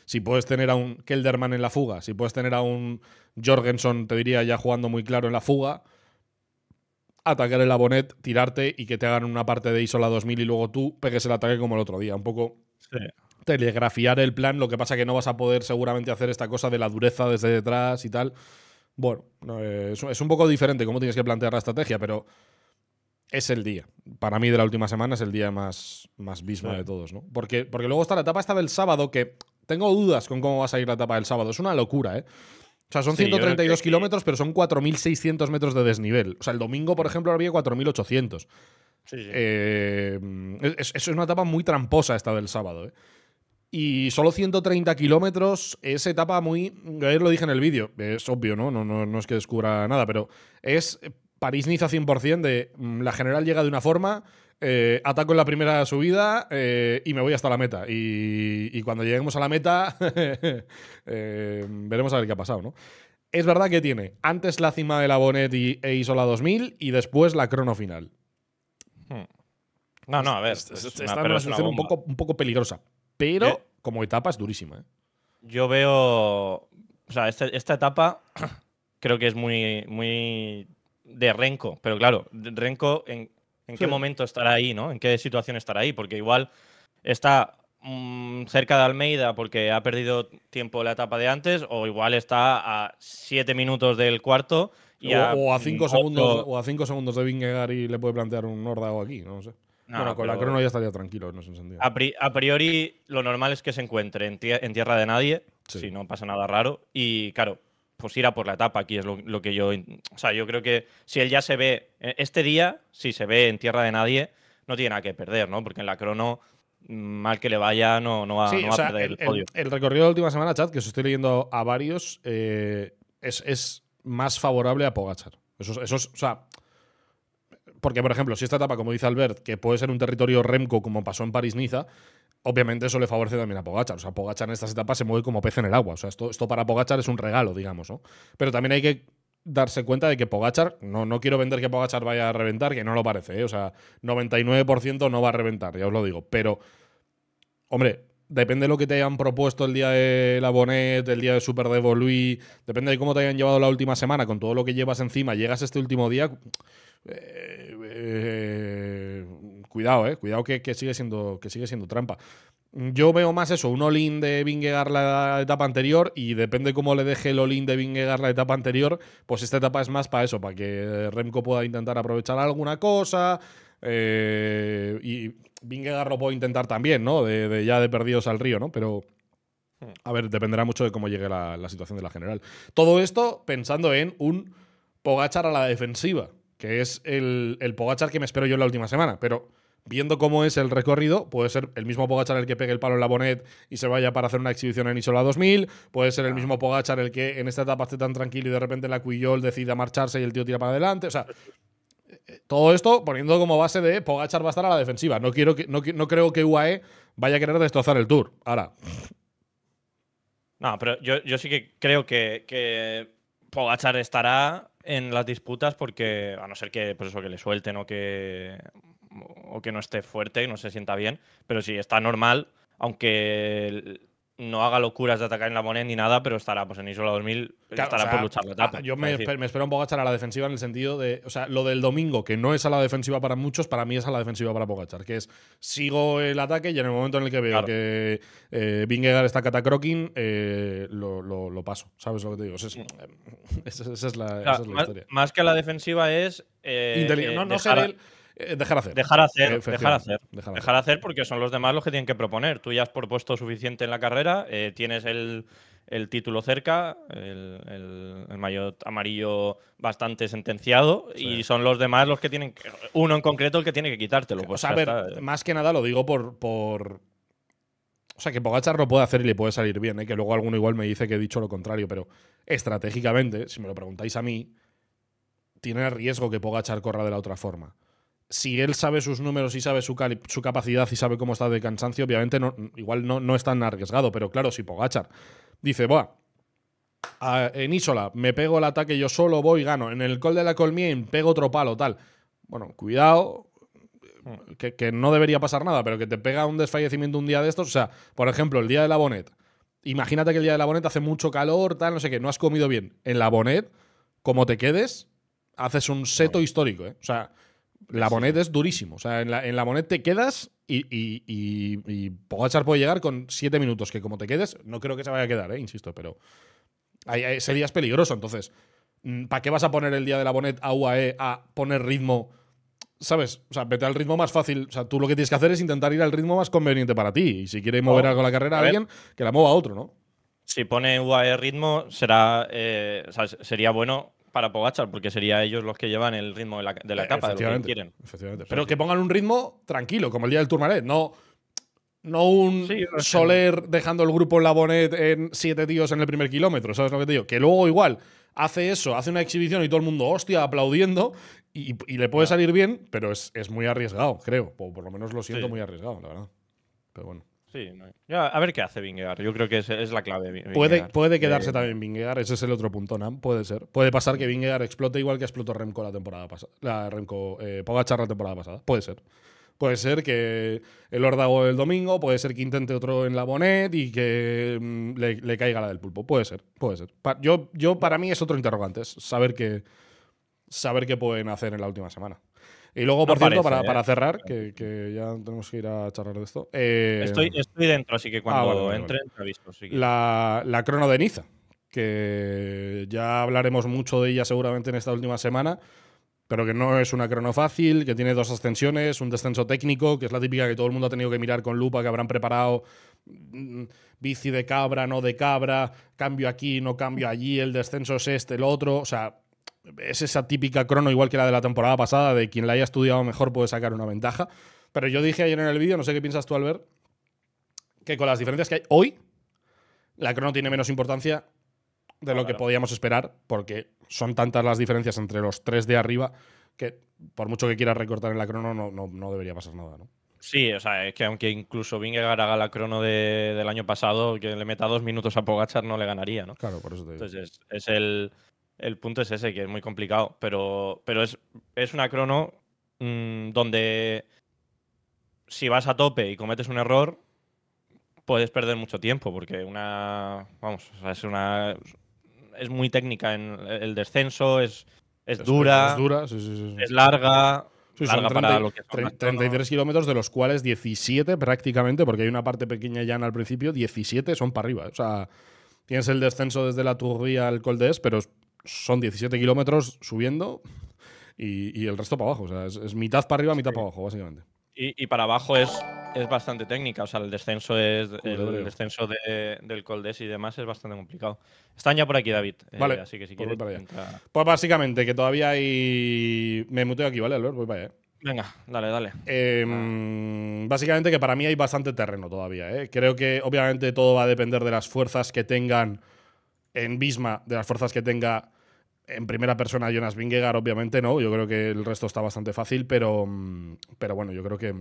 si puedes tener a un Kelderman en la fuga, si puedes tener a un Jorgensen, te diría, ya jugando muy claro en la fuga, atacar el abonet, tirarte y que te hagan una parte de ISOLA 2000 y luego tú pegues el ataque como el otro día. Un poco telegrafiar el plan, lo que pasa que no vas a poder seguramente hacer esta cosa de la dureza desde detrás y tal. Bueno, eh, es un poco diferente cómo tienes que plantear la estrategia, pero es el día. Para mí de la última semana es el día más, más de todos, ¿no? Porque, porque luego está la etapa esta del sábado que tengo dudas con cómo va a salir la etapa del sábado. Es una locura, ¿eh? O sea, son 132 kilómetros, pero son 4.600 metros de desnivel. O sea, el domingo, por ejemplo, había 4.800. Sí, eh, es, una etapa muy tramposa esta del sábado. ¿eh? Y solo 130 kilómetros es etapa muy... Ayer lo dije en el vídeo, es obvio, ¿no? No, ¿no? no es que descubra nada, pero es París-Niza 100% de mm, la general llega de una forma, eh, ataco en la primera subida eh, y me voy hasta la meta. Y, cuando lleguemos a la meta, eh, veremos a ver qué ha pasado, ¿no? Es verdad que tiene antes la cima de la Bonet e Isola 2000 y después la crono final. Hmm. No, no, a ver. Es, una, situación un, poco, un poco peligrosa. Pero como etapa es durísima. Yo veo. O sea, este, esta, etapa creo que es muy, muy de renco. Pero claro, renco... en, en qué momento estará ahí, ¿no? En qué situación estará ahí, porque igual está mm, cerca de Almeida porque ha perdido tiempo la etapa de antes, o igual está a siete minutos del cuarto. o, a, 5 mm, cinco segundos, o a cinco segundos de Vingegar y le puede plantear un Nordao aquí, no sé. con la crono ya estaría tranquilo en sentido. A, priori, lo normal es que se encuentre en, tierra de nadie, si no pasa nada raro. Y claro, pues ir a por la etapa aquí, es lo, que yo... O sea, yo creo que si él ya se ve, e, este día, si se ve en tierra de nadie, no tiene nada que perder, ¿no? Porque en la crono, mal que le vaya, no, no va, a perder el, podio. El, recorrido de la última semana, chat, que os estoy leyendo a varios, eh, es, más favorable a Pogachar. Eso, eso es, o sea, porque, por ejemplo, si esta etapa, como dice Albert, que puede ser un territorio Remco como pasó en París-Niza, obviamente eso le favorece también a Pogachar. O sea, Pogachar en estas etapas se mueve como pez en el agua. O sea, esto, esto para Pogachar es un regalo, digamos, ¿no? Pero también hay que darse cuenta de que Pogachar, no, no quiero vender que Pogachar vaya a reventar, que no lo parece, ¿eh? o sea, 99% no va a reventar, ya os lo digo, pero, hombre, depende de lo que te hayan propuesto el día de la Bonet, el día de Super Luis… depende de cómo te hayan llevado la última semana, con todo lo que llevas encima, llegas este último día, eh, eh, cuidado, eh, cuidado que, sigue siendo, que sigue siendo trampa. Yo veo más eso, un olín de Vingegaard la etapa anterior y depende cómo le deje el olín de Vingegaard la etapa anterior, pues esta etapa es más para eso, para que Remco pueda intentar aprovechar alguna cosa eh, y Vingegaard lo puede intentar también, ¿no? De, ya de perdidos al río, ¿no? Pero a ver, dependerá mucho de cómo llegue la, la situación de la general. Todo esto pensando en un Pogachar a la defensiva que es el, Pogachar que me espero yo en la última semana. Pero viendo cómo es el recorrido, puede ser el mismo Pogachar el que pegue el palo en la bonet y se vaya para hacer una exhibición en Isola 2000, puede ser el mismo Pogachar el que en esta etapa esté tan tranquilo y de repente la Cuyol decida marcharse y el tío tira para adelante. O sea, eh, todo esto poniendo como base de Pogachar va a estar a la defensiva. No, quiero que, no creo que UAE vaya a querer destrozar el Tour. Ahora. No, pero yo, sí que creo que, que Pogachar estará en las disputas porque, a no ser que, por pues eso, que le suelten o que, o que no esté fuerte y no se sienta bien, pero si está normal, aunque no haga locuras de atacar en la moneda ni nada, pero estará pues en Isola 2000, estará por luchar la ah, Yo me, espero un Pogachar a la defensiva en el sentido de, o sea, lo del domingo, que no es a la defensiva para muchos, para mí es a la defensiva para Pogachar, que es sigo el ataque y en el momento en el que veo que eh, Vingegaard está catacroking, eh, lo, paso, ¿sabes lo que te digo? Mm. Esa es, es la, más, historia. Más que a la defensiva es… Eh, no, eh, dejar hacer. Dejar hacer, eh, dejar hacer. Dejar, hacer. porque son los demás los que tienen que proponer. Tú ya has propuesto suficiente en la carrera, eh, tienes el, título cerca, el, el, maillot amarillo bastante sentenciado y son los demás los que tienen, que, uno en concreto el que tiene que quitártelo. Pues a ver, más que nada lo digo por, por... O sea, que Pogachar lo puede hacer y le puede salir bien, que luego alguno igual me dice que he dicho lo contrario, pero estratégicamente, si me lo preguntáis a mí, tiene riesgo que Pogachar corra de la otra forma si él sabe sus números y sabe su, capacidad y sabe cómo está de cansancio, obviamente no, igual no, no es tan arriesgado, pero claro, si Pogachar dice, Buah, en Isola me pego el ataque yo solo, voy y gano, en el col de la Colmien pego otro palo, tal. Bueno, cuidado, mm. que, que, no debería pasar nada, pero que te pega un desfallecimiento un día de estos, o sea, por ejemplo, el día de la Bonet. Imagínate que el día de la Bonet hace mucho calor, tal, no sé qué, no has comido bien. En la Bonet, como te quedes, haces un seto histórico, ¿eh? O sea, la Bonet es durísimo. O sea, en la, en la Bonet te quedas y, y, y, puede llegar con siete minutos, que como te quedes, no creo que se vaya a quedar, ¿eh? insisto, pero ese día es peligroso. Entonces, mm, ¿para qué vas a poner el día de la Bonet a UAE a poner ritmo? ¿Sabes? O sea, vete al ritmo más fácil. O sea, tú lo que tienes que hacer es intentar ir al ritmo más conveniente para ti. Y si quieres mover algo algo la carrera a, alguien, que la mueva a otro, ¿no? Si pone UAE ritmo, será, eh, sería bueno para Pogachar, porque sería ellos los que llevan el ritmo de la, de eh, etapa, de lo que quieren. Pero que pongan un ritmo tranquilo, como el día del Tourmalet, no, no un Soler dejando el grupo en la Bonet en siete tíos en el primer kilómetro, ¿sabes lo que te digo? Que luego igual hace eso, hace una exhibición y todo el mundo, hostia, aplaudiendo, y, le puede salir bien, pero es, muy arriesgado, creo. O por lo menos lo siento muy arriesgado, la verdad. Pero bueno a ver qué hace Vingegaard. Yo creo que es, es la clave. Puede, puede quedarse eh, también Vingegaard. Ese es el otro punto, no Puede ser. Puede pasar que Vingegaard explote igual que explotó Remco la temporada pasada. La Remco eh, Pogachar la temporada pasada. Puede ser. Puede ser que el órdago del domingo, puede ser que intente otro en la Bonet y que mm, le, caiga la del pulpo. Puede ser, puede ser. yo, yo, para mí es otro interrogante, es saber qué saber qué pueden hacer en la última semana. Y luego, por cierto, para, ¿eh? cerrar, que, ya tenemos que ir a charlar de esto. estoy, eh, estoy, dentro, así que ah, cuando entre, la, la, crono de Niza, que ya hablaremos mucho de ella seguramente en esta última semana, pero que no es una crono fácil, que tiene dos ascensiones, un descenso técnico, que es la típica que todo el mundo ha tenido que mirar con lupa, que habrán preparado mm, bici de cabra, no de cabra, cambio aquí, no cambio allí, el descenso es este, el otro, o sea, es esa típica crono, igual que la de la temporada pasada, de quien la haya estudiado mejor puede sacar una ventaja. Pero yo dije ayer en el vídeo, no sé qué piensas tú, Albert, que con las diferencias que hay hoy, la crono tiene menos importancia de lo que podíamos esperar, porque son tantas las diferencias entre los tres de arriba que por mucho que quieras recortar en la crono no, no, debería pasar nada, ¿no? Sí, o sea, es que aunque incluso Vingegaard haga la crono del año pasado, que le meta dos minutos a Pogachar no le ganaría, ¿no? Claro, por eso te digo. Entonces es el, el punto es ese, que es muy complicado, pero, pero es, es una crono mm, donde si vas a tope y cometes un error, puedes perder mucho tiempo, porque una. Vamos, es una. Es muy técnica en el descenso, es, es, dura. Es larga. 33 kilómetros, de los cuales 17 prácticamente, porque hay una parte pequeña ya en al principio, 17 son para arriba. O sea, tienes el descenso desde la Turría al Col pero son 17 kilómetros subiendo y, el resto para abajo. O sea, es, mitad para arriba, mitad para abajo, básicamente. Y, para abajo es, es bastante técnica. O sea, el descenso es el descenso del Coldes y demás es bastante complicado. Están ya por aquí, David. Eh, así que si pues quieres. Pues básicamente, que todavía hay. Me muteo aquí, ¿vale, Albert? Voy para ¿eh? Venga, dale, dale. Em, básicamente que para mí hay bastante terreno todavía. ¿eh? Creo que obviamente todo va a depender de las fuerzas que tengan en Visma, de las fuerzas que tenga en primera persona Jonas Vingegaard, obviamente no. Yo creo que el resto está bastante fácil, pero, mm, pero bueno, yo creo que.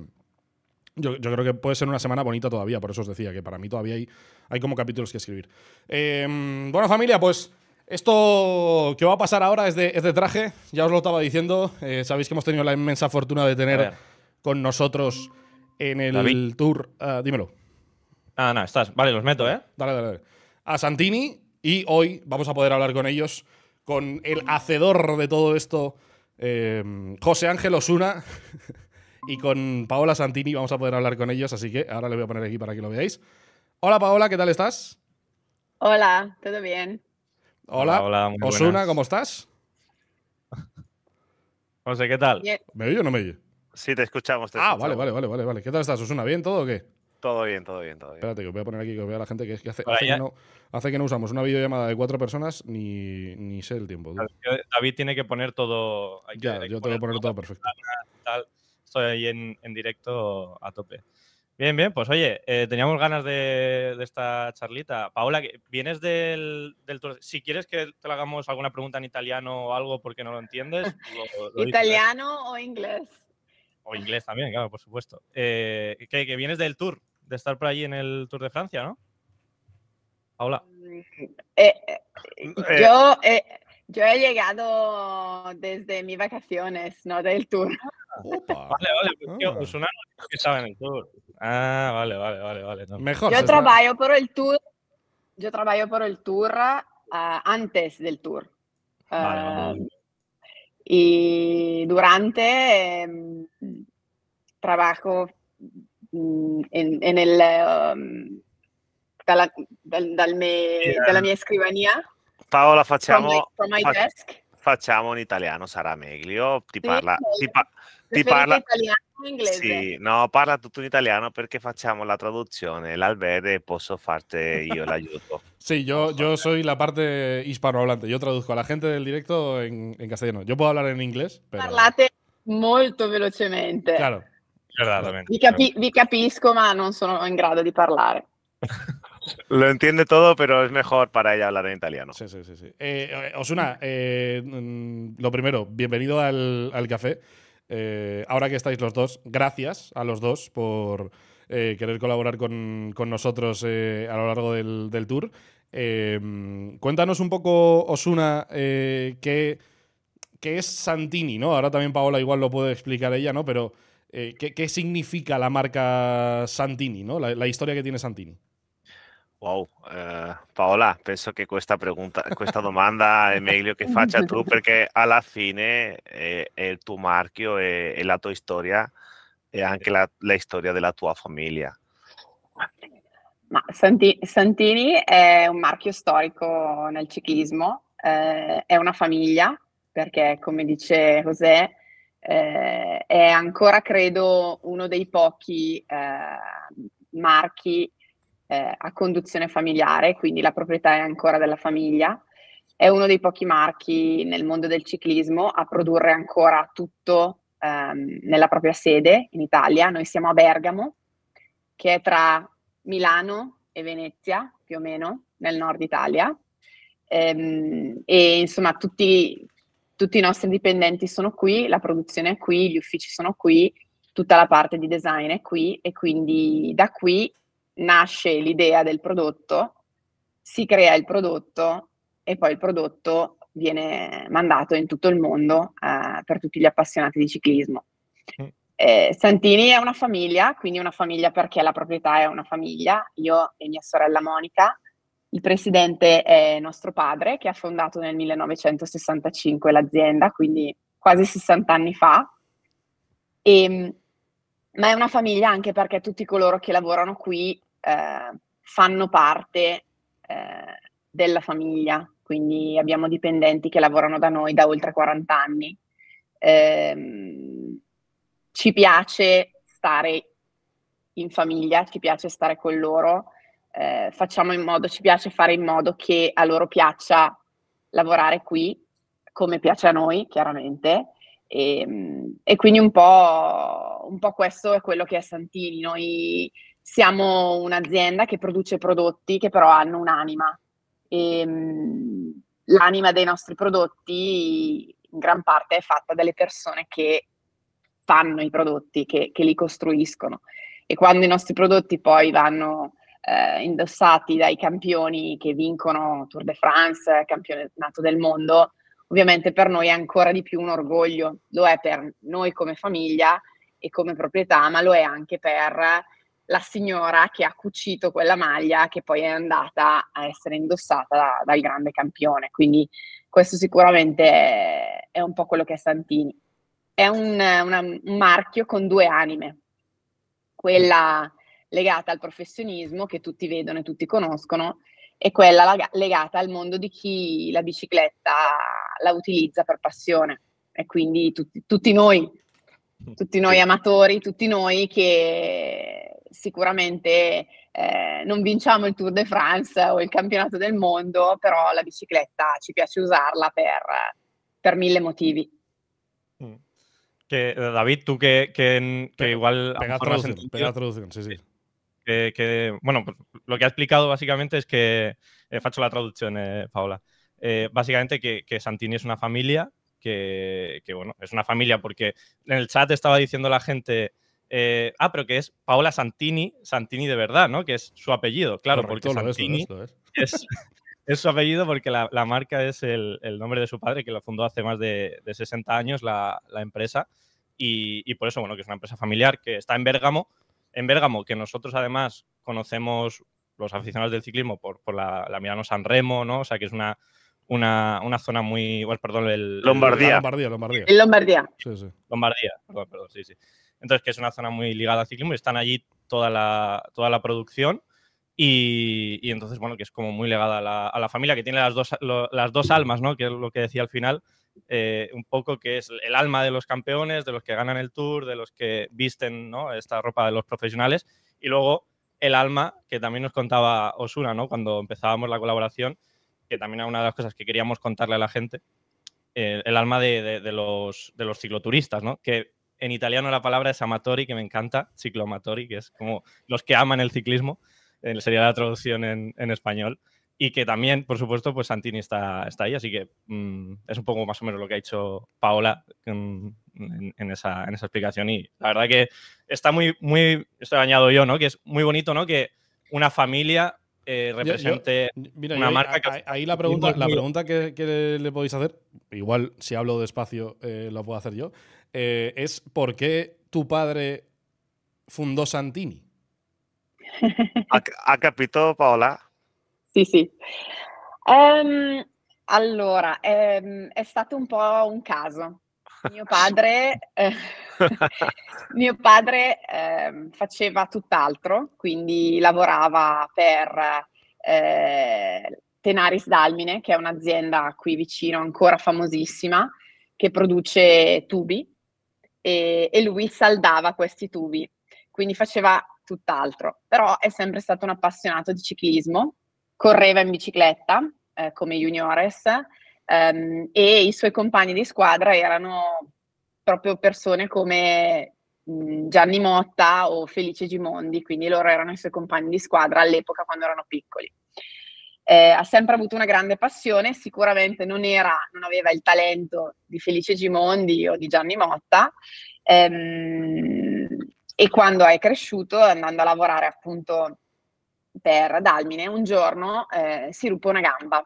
Yo, creo que puede ser una semana bonita todavía, por eso os decía que para mí todavía hay, hay como capítulos que escribir. Em, bueno, familia, pues esto que va a pasar ahora es de, traje, ya os lo estaba diciendo. Eh, sabéis que hemos tenido la inmensa fortuna de tener con nosotros en el tour. Ah, dímelo. Ah, nada, estás. Vale, los meto, ¿eh? Dale, dale, dale. A Santini, y hoy vamos a poder hablar con ellos, con el hacedor de todo esto, eh, José Ángel Osuna, y con Paola Santini vamos a poder hablar con ellos, así que ahora le voy a poner aquí para que lo veáis. Hola Paola, ¿qué tal estás? Hola, ¿todo bien? Hola, Osuna, ¿cómo estás? José, ¿qué tal? ¿Me oye o no me oye? Sí, te escuchamos. ah, vale, vale, vale, vale. ¿Qué tal estás, Osuna? ¿Bien todo o qué? Todo bien, todo bien, todo bien. Espérate, que voy a poner aquí, que os vea la gente que, es que, hace, que, no, usamos una videollamada de cuatro personas ni, ni sé el tiempo. David tiene que poner todo. ya, yo tengo que poner todo, perfecto. estoy ahí en, directo a tope. Bien, bien, pues oye, eh, teníamos ganas de, esta charlita. Paola, vienes del, tour? Si quieres que te hagamos alguna pregunta en italiano o algo porque no lo entiendes. ¿Italiano o inglés? O inglés también, claro, por supuesto. Eh, que vienes del tour, de estar por allí en el Tour de Francia, ¿no? Hola. Eh, eh, eh. yo, he llegado desde mis vacaciones, no del tour. Vale, vale, Ah, vale, vale, Yo trabajo por el tour. Yo trabajo por el tour ah, antes del tour. Ah, y durante em, trabajo en, el, um, dalla, dal me, yeah. dalla mia scrivania. Paola, facciamo, facciamo in italiano, sarà meglio. Ti parla, ti, pa, ti parla italiano inglese. Sì, no, parla tutto in italiano perché facciamo la traduzione. puedo e posso farti io l'aiuto. Sí, yo, yo soy la parte hispanohablante. Yo traduzco a la gente del directo en, castellano. Yo puedo hablar en inglés, pero... Parlate molto velocemente. Claro, Vi, vi, capisco, ma no sono en grado de hablar. Lo entiende todo, pero es mejor para ella hablar en italiano. Sí, sí, sí. Eh, eh, Osuna, eh, mm, lo primero, bienvenido al, café. ahora que estáis los dos, gracias a los dos por querer colaborar con, nosotros a lo largo del, tour. cuéntanos un poco, Osuna, qué, qué es Santini, ¿no? Ahora también Paola igual lo puede explicar ella, ¿no? Pero Eh, ¿qué, ¿qué, significa la marca Santini, ¿no? la, la historia que tiene Santini? Wow, eh, Paola, penso che questa, pregunta, questa domanda è meglio che faccia tu perché alla fine è, eh, è il tuo marchio, è, è, la tua storia e anche la, la storia della tua famiglia. Ma Santi, Santini è un marchio storico nel ciclismo, eh, è una famiglia perché come dice José eh, è ancora, credo, uno dei pochi eh, marchi eh, a conduzione familiare, quindi la proprietà è ancora della famiglia. È uno dei pochi marchi nel mondo del ciclismo a produrre ancora tutto ehm, nella propria sede in Italia. Noi siamo a Bergamo, che è tra Milano e Venezia, più o meno, nel nord Italia. Ehm, e insomma, tutti tutti i nostri dipendenti sono qui, la produzione è qui, gli uffici sono qui, tutta la parte di design è qui e quindi da qui nasce l'idea del prodotto, si crea il prodotto e poi il prodotto viene mandato in tutto il mondo eh, per tutti gli appassionati di ciclismo. Mm. Eh, Santini è una famiglia, quindi una famiglia perché la proprietà è una famiglia, io e mia sorella Monica il presidente è nostro padre che ha fondato nel 1965 l'azienda, quindi quasi 60 anni fa. E, ehm, ma è una famiglia anche perché tutti coloro che lavorano qui eh, fanno parte eh, della famiglia, quindi abbiamo dipendenti che lavorano da noi da oltre 40 anni. Eh, ci piace stare in famiglia, ci piace stare con loro eh, facciamo in modo, ci piace fare in modo che a loro piaccia lavorare qui, come piace a noi, chiaramente. E, ehm, e quindi un po', un po' questo è quello che è Santini. Noi siamo un'azienda che produce prodotti che però hanno un'anima. E, ehm, l'anima dei nostri prodotti in gran parte è fatta dalle persone che fanno i prodotti, che, che li costruiscono. E quando i nostri prodotti poi vanno eh, indossati dai campioni che vincono Tour de France, campionato del mondo, ovviamente per noi è ancora di più un orgoglio, lo è per noi come famiglia e come proprietà, ma lo è anche per la signora che ha cucito quella maglia che poi è andata a essere indossata da, dal grande campione. Quindi questo sicuramente è, è, un po' quello che è Santini. È un, una, un marchio con due anime, quella legata al professionismo che tutti vedono e tutti conoscono e quella legata al mondo di chi la bicicletta la utilizza per passione e quindi tutti, tutti noi, tutti noi amatori, tutti noi che sicuramente eh, non vinciamo il Tour de France o il campionato del mondo, però la bicicletta ci piace usarla per, per mille motivi. Mm. Que, David, tú que, que, que Pega, igual... Pega a Trausen, sí, sí. Que, bueno, pues, lo que ha explicado básicamente es que, he eh, hecho la traducción, eh, Paola, eh, básicamente que, Santini es una familia, que, bueno, es una familia porque en el chat estaba diciendo la gente, ah, pero que es Paola Santini, Santini de verdad, ¿no? Que es su apellido, claro, porque Santini es, su apellido porque la, marca es el, nombre de su padre, que lo fundó hace más de, 60 años la, empresa. Y, y, por eso, bueno, que es una empresa familiar que está en Bérgamo, en Bérgamo, que nosotros además conocemos los aficionados del ciclismo por, la, la, Milano San Remo, ¿no? O sea, que es una, una, zona muy. Pues, perdón, el. Lombardía. Lombardía, Lombardía. Lombardía, Entonces, que es una zona muy ligada al ciclismo y están allí toda la, toda la producción. Y, entonces, bueno, que es como muy ligada a la, familia, que tiene las dos, las dos almas, ¿no? Que es lo que decía al final, eh, un poco que es el alma de los campeones, de los que ganan el tour, de los que visten esta ropa de los profesionales, y luego el alma que también nos contaba Osuna cuando empezábamos la colaboración, que también era una de las cosas que queríamos contarle a la gente, eh, el alma de, los, cicloturistas, que en italiano la palabra es amatori, que me encanta, ciclomatori que es como los que aman el ciclismo, eh, sería la traducción en español y que también, por supuesto, pues Santini está, está ahí, así que mm, es un poco más o menos lo que ha hecho Paola mm, en, esa, en, esa, explicación y la verdad que está muy, muy, esto añado yo, ¿no? Que es muy bonito, ¿no? Que una familia eh, represente una marca ahí, la pregunta, la pregunta que, le podéis hacer, igual si hablo despacio eh, la puedo hacer yo, eh, es ¿por qué tu padre fundó Santini? ha capito, Paola. Sì, sì. Ehm, allora, ehm, è stato un po' un caso. Mio padre, eh, mio padre ehm, faceva tutt'altro, quindi lavorava per eh, Tenaris Dalmine, che è un'azienda qui vicino ancora famosissima, che produce tubi e, e lui saldava questi tubi, quindi faceva tutt'altro, però è sempre stato un appassionato di ciclismo correva in bicicletta eh, come juniores ehm, e i suoi compagni di squadra erano proprio persone come mm, Gianni Motta o Felice Gimondi, quindi loro erano i suoi compagni di squadra all'epoca quando erano piccoli. Eh, ha sempre avuto una grande passione, sicuramente non, era, non aveva il talento di Felice Gimondi o di Gianni Motta ehm, e quando è cresciuto andando a lavorare appunto per Dalmine un giorno eh, si ruppe una gamba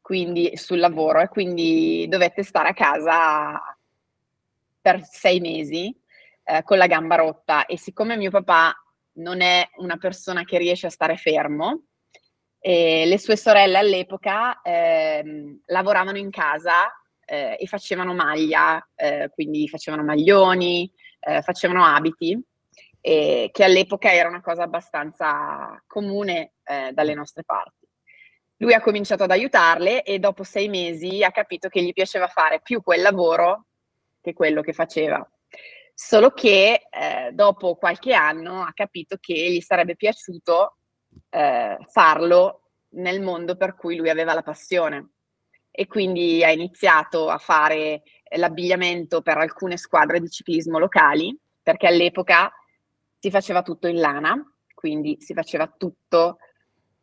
quindi, sul lavoro e quindi dovette stare a casa per sei mesi eh, con la gamba rotta e siccome mio papà non è una persona che riesce a stare fermo, e le sue sorelle all'epoca eh, lavoravano in casa eh, e facevano maglia, eh, quindi facevano maglioni, eh, facevano abiti e che all'epoca era una cosa abbastanza comune eh, dalle mm. nostre parti. Lui ha cominciato ad aiutarle e dopo sei mesi ha capito che gli piaceva fare più quel lavoro che quello che faceva. Solo che eh, dopo qualche anno ha capito che gli sarebbe piaciuto eh, farlo nel mondo per cui lui aveva la passione e quindi ha iniziato a fare l'abbigliamento per alcune squadre di ciclismo locali, perché all'epoca si faceva tutto in lana, quindi si faceva tutto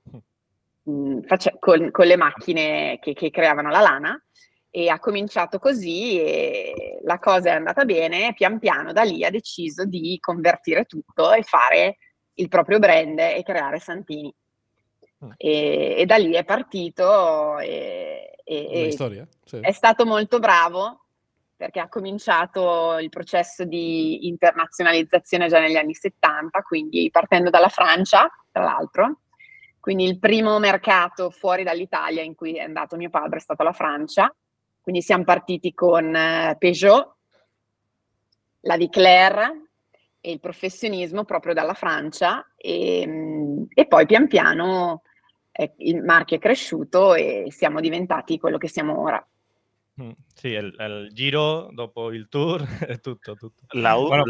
mh, mm, face- con, con, le macchine che, che, creavano la lana e ha cominciato così e la cosa è andata bene, pian piano da lì ha deciso di convertire tutto e fare il proprio brand e creare Santini. Mm. E, e, da lì è partito e, e, e è stato molto bravo perché ha cominciato il processo di internazionalizzazione già negli anni 70, quindi partendo dalla Francia, tra l'altro. Quindi il primo mercato fuori dall'Italia in cui è andato mio padre è stata la Francia. Quindi siamo partiti con eh, Peugeot, la Vicler e il professionismo proprio dalla Francia e, ehm, e poi pian piano eh, il marchio è cresciuto e siamo diventati quello che siamo ora. Sí, el giro dopo il tour tutto. tutto. Pues, la, la,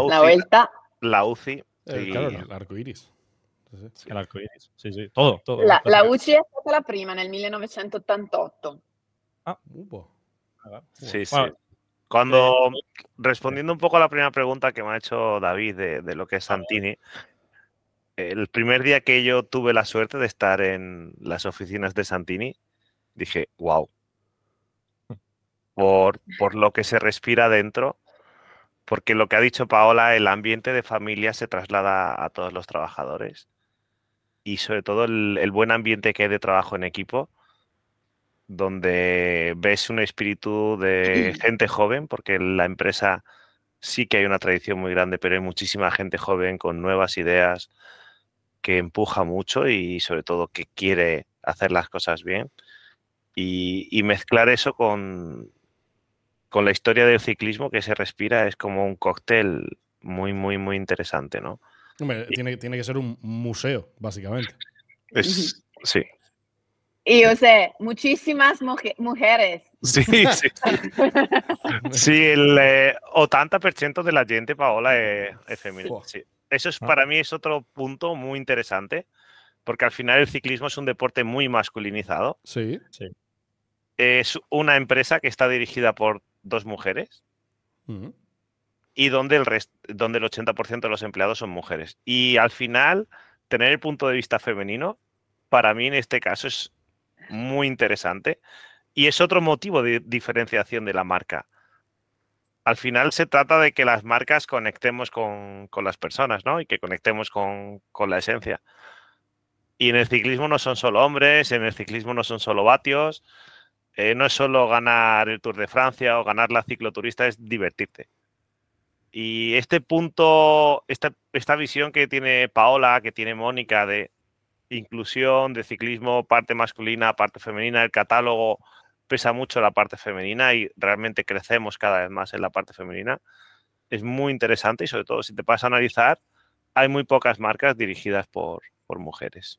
UCI, la vuelta. La UCI. Eh, claro, el arco iris. El arco sí, sí, todo. la, UCI es la prima el 1988. Ah, hubo. Ah, sí, sí. Cuando, eh, eh. respondiendo un poco a la primera pregunta que me ha hecho David de, de lo que es Santini, el primer día que yo tuve la suerte de estar en las oficinas de Santini, dije, wow, por, por lo que se respira dentro, porque lo que ha dicho Paola, el ambiente de familia se traslada a todos los trabajadores y sobre todo el, buen ambiente que hay de trabajo en equipo, donde ves un espíritu de gente joven, porque en la empresa sí que hay una tradición muy grande, pero hay muchísima gente joven con nuevas ideas que empuja mucho y sobre todo que quiere hacer las cosas bien. y mezclar eso con, con la historia del ciclismo que se respira es como un cóctel muy, muy, muy interesante, ¿no? Hombre, tiene, que ser un museo, básicamente. sí. Y, o sea, muchísimas mujeres. Sí, sí. sí, el 80% eh, de la gente, Paola, eh, es, femenina. Eso es, ah. para mí es otro punto muy interesante, porque al final el ciclismo es un deporte muy masculinizado. Sí. sí. Es una empresa que está dirigida por dos mujeres y donde el, donde el 80% de los empleados son mujeres. Y al final, tener el punto de vista femenino, para mí en este caso es muy interesante y es otro motivo de diferenciación de la marca. Al final se trata de que las marcas conectemos con, las personas, ¿no? Y que conectemos con, con la esencia. Y en el ciclismo no son solo hombres, en el ciclismo no son solo vatios, eh, no es solo ganar el Tour de Francia o ganar la cicloturista, es divertirte. Y este punto, esta, visión que tiene Paola, que tiene Mónica de inclusión, de ciclismo, parte masculina, parte femenina, el catálogo pesa mucho la parte femenina y realmente crecemos cada vez más en la parte femenina. Es muy interesante y sobre todo si te vas a analizar, hay muy pocas marcas dirigidas por, mujeres.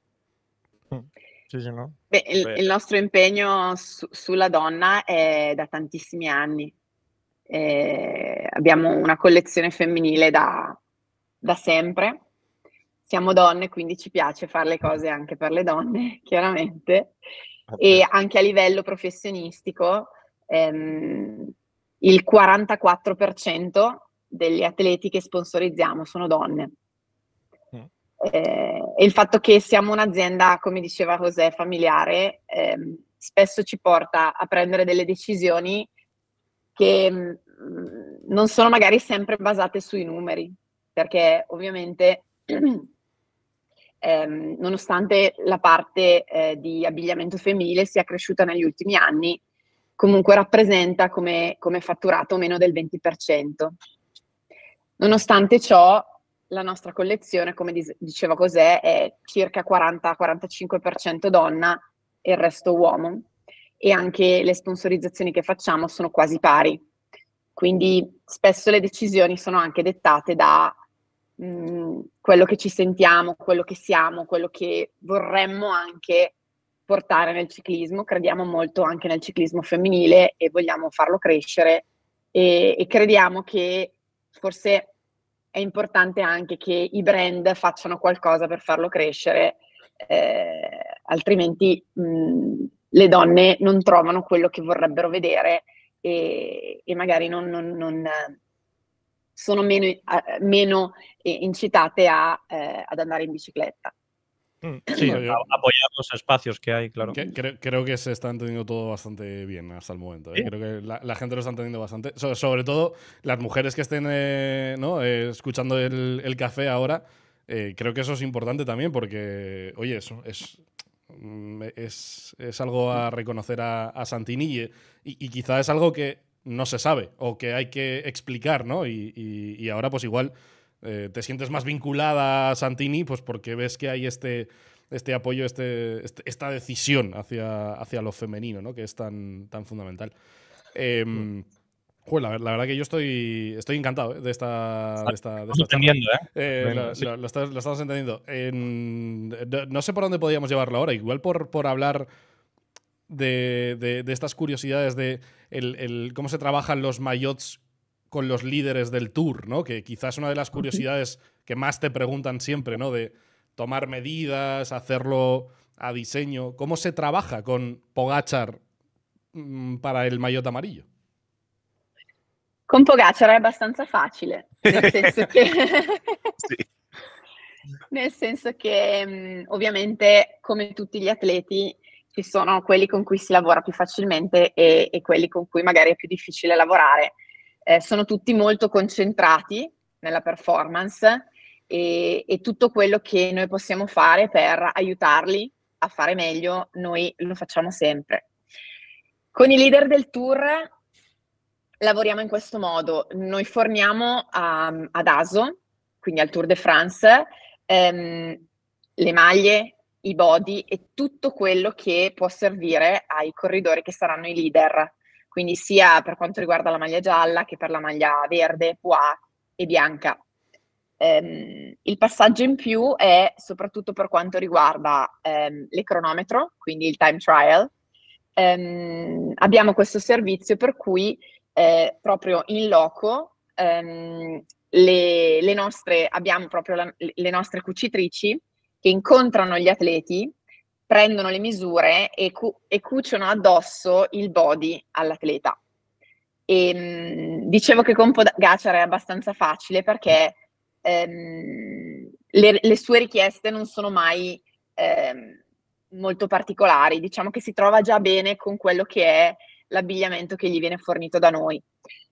Mm. Sì, sì, no? Beh, il, il, nostro impegno su, sulla donna è da tantissimi anni. Eh, abbiamo una collezione femminile da, da sempre. Siamo donne, quindi ci piace fare le cose anche per le donne, chiaramente. Ah, e anche a livello professionistico, ehm, il 44% degli atleti che sponsorizziamo sono donne. Eh, il fatto che siamo un'azienda, come diceva José, familiare, ehm, spesso ci porta a prendere delle decisioni che mh, mm, mm, non sono magari sempre basate sui numeri, perché ovviamente ehm, nonostante la parte eh, di abbigliamento femminile sia cresciuta negli ultimi anni, comunque rappresenta come, come fatturato meno del 20%. Nonostante ciò, la nostra collezione, come diceva Cos'è, è circa 40-45% donna e il resto uomo e anche le sponsorizzazioni che facciamo sono quasi pari. Quindi spesso le decisioni sono anche dettate da mh, mm, quello che ci sentiamo, quello che siamo, quello che vorremmo anche portare nel ciclismo. Crediamo molto anche nel ciclismo femminile e vogliamo farlo crescere e, e crediamo che forse è importante anche che i brand facciano qualcosa per farlo crescere, eh, altrimenti mh, le donne non trovano quello che vorrebbero vedere e, e magari non, non, non, sono meno, eh, meno incitate a, eh, ad andare in bicicletta. Mm, sí, apoyar los espacios que hay, claro. creo, que se está entendiendo todo bastante bien hasta el momento. ¿eh? Creo que la, gente lo está entendiendo bastante. sobre todo las mujeres que estén eh, eh, escuchando el, café ahora, creo que eso es importante también porque, oye, eso mm, es, es, algo a reconocer a, Santinille y, quizá es algo que no se sabe o que hay que explicar, ¿no? y, y ahora pues igual eh, te sientes más vinculada a Santini, pues porque ves que hay este, este apoyo, este, este esta decisión hacia, hacia lo femenino, ¿no? Que es tan, tan fundamental. Em, mm. la, verdad que yo estoy, estoy encantado ¿eh? de esta. entendiendo, ¿eh? eh estamos entendiendo. no, sé por dónde podríamos llevarlo ahora. Igual por, por hablar de, estas curiosidades de el, cómo se trabajan los mayots con los líderes del tour, ¿no? Que quizás una de las curiosidades que más te preguntan siempre, ¿no? De tomar medidas, hacerlo a diseño. ¿Cómo se trabaja con Pogachar mm, para el maillot amarillo? Con Pogacar es abbastanza fácil. En senso sentido que, obviamente, como che mm, ovviamente come tutti gli atleti ci sono quelli con cui si lavora più facilmente e, e quelli con cui magari è più difficile lavorare. eh, sono tutti molto concentrati nella performance e, e tutto quello che noi possiamo fare per aiutarli a fare meglio, noi lo facciamo sempre. Con i leader del tour lavoriamo in questo modo, noi forniamo a, ad ASO, quindi al Tour de France, ehm, le maglie, i body e tutto quello che può servire ai corridori che saranno i leader quindi sia per quanto riguarda la maglia gialla che per la maglia verde, poa e bianca. Um, il passaggio in più è soprattutto per quanto riguarda um, ehm, le cronometro, quindi il time trial. Um, abbiamo questo servizio per cui eh, proprio in loco le, le, nostre, abbiamo proprio la, le nostre cucitrici che incontrano gli atleti prendono le misure e, cu- e cuciono addosso il body all'atleta. E, ehm, mh, dicevo che con Podgacer è abbastanza facile perché ehm, le, le, sue richieste non sono mai ehm, molto particolari, diciamo che si trova già bene con quello che è l'abbigliamento che gli viene fornito da noi.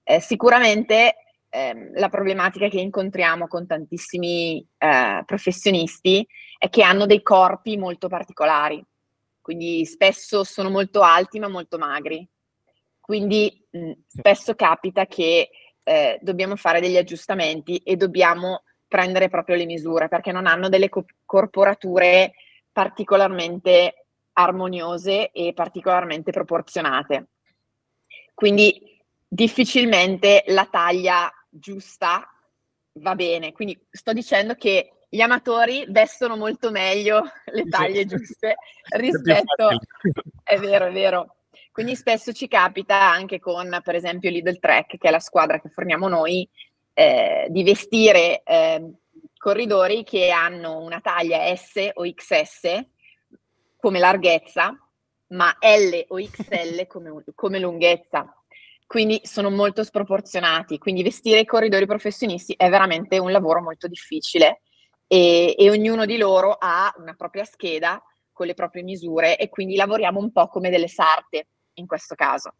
Eh, sicuramente ehm, la problematica che incontriamo con tantissimi eh, professionisti è che hanno dei corpi molto particolari, quindi spesso sono molto alti ma molto magri. Quindi mh, spesso capita che eh, dobbiamo fare degli aggiustamenti e dobbiamo prendere proprio le misure perché non hanno delle co- corporature particolarmente armoniose e particolarmente proporzionate. Quindi difficilmente la taglia giusta, va bene. Quindi sto dicendo che gli amatori vestono molto meglio le taglie esatto. giuste rispetto... È vero, è vero. Quindi spesso ci capita anche con, per esempio, Lidl Trek, che è la squadra che forniamo noi, eh, di vestire eh, corridori che hanno una taglia S o XS come larghezza, ma L o XL come, come lunghezza quindi sono molto sproporzionati. Quindi vestire i corridori professionisti è veramente un lavoro molto difficile e, e, ognuno di loro ha una propria scheda con le proprie misure e quindi lavoriamo un po' come delle sarte in questo caso.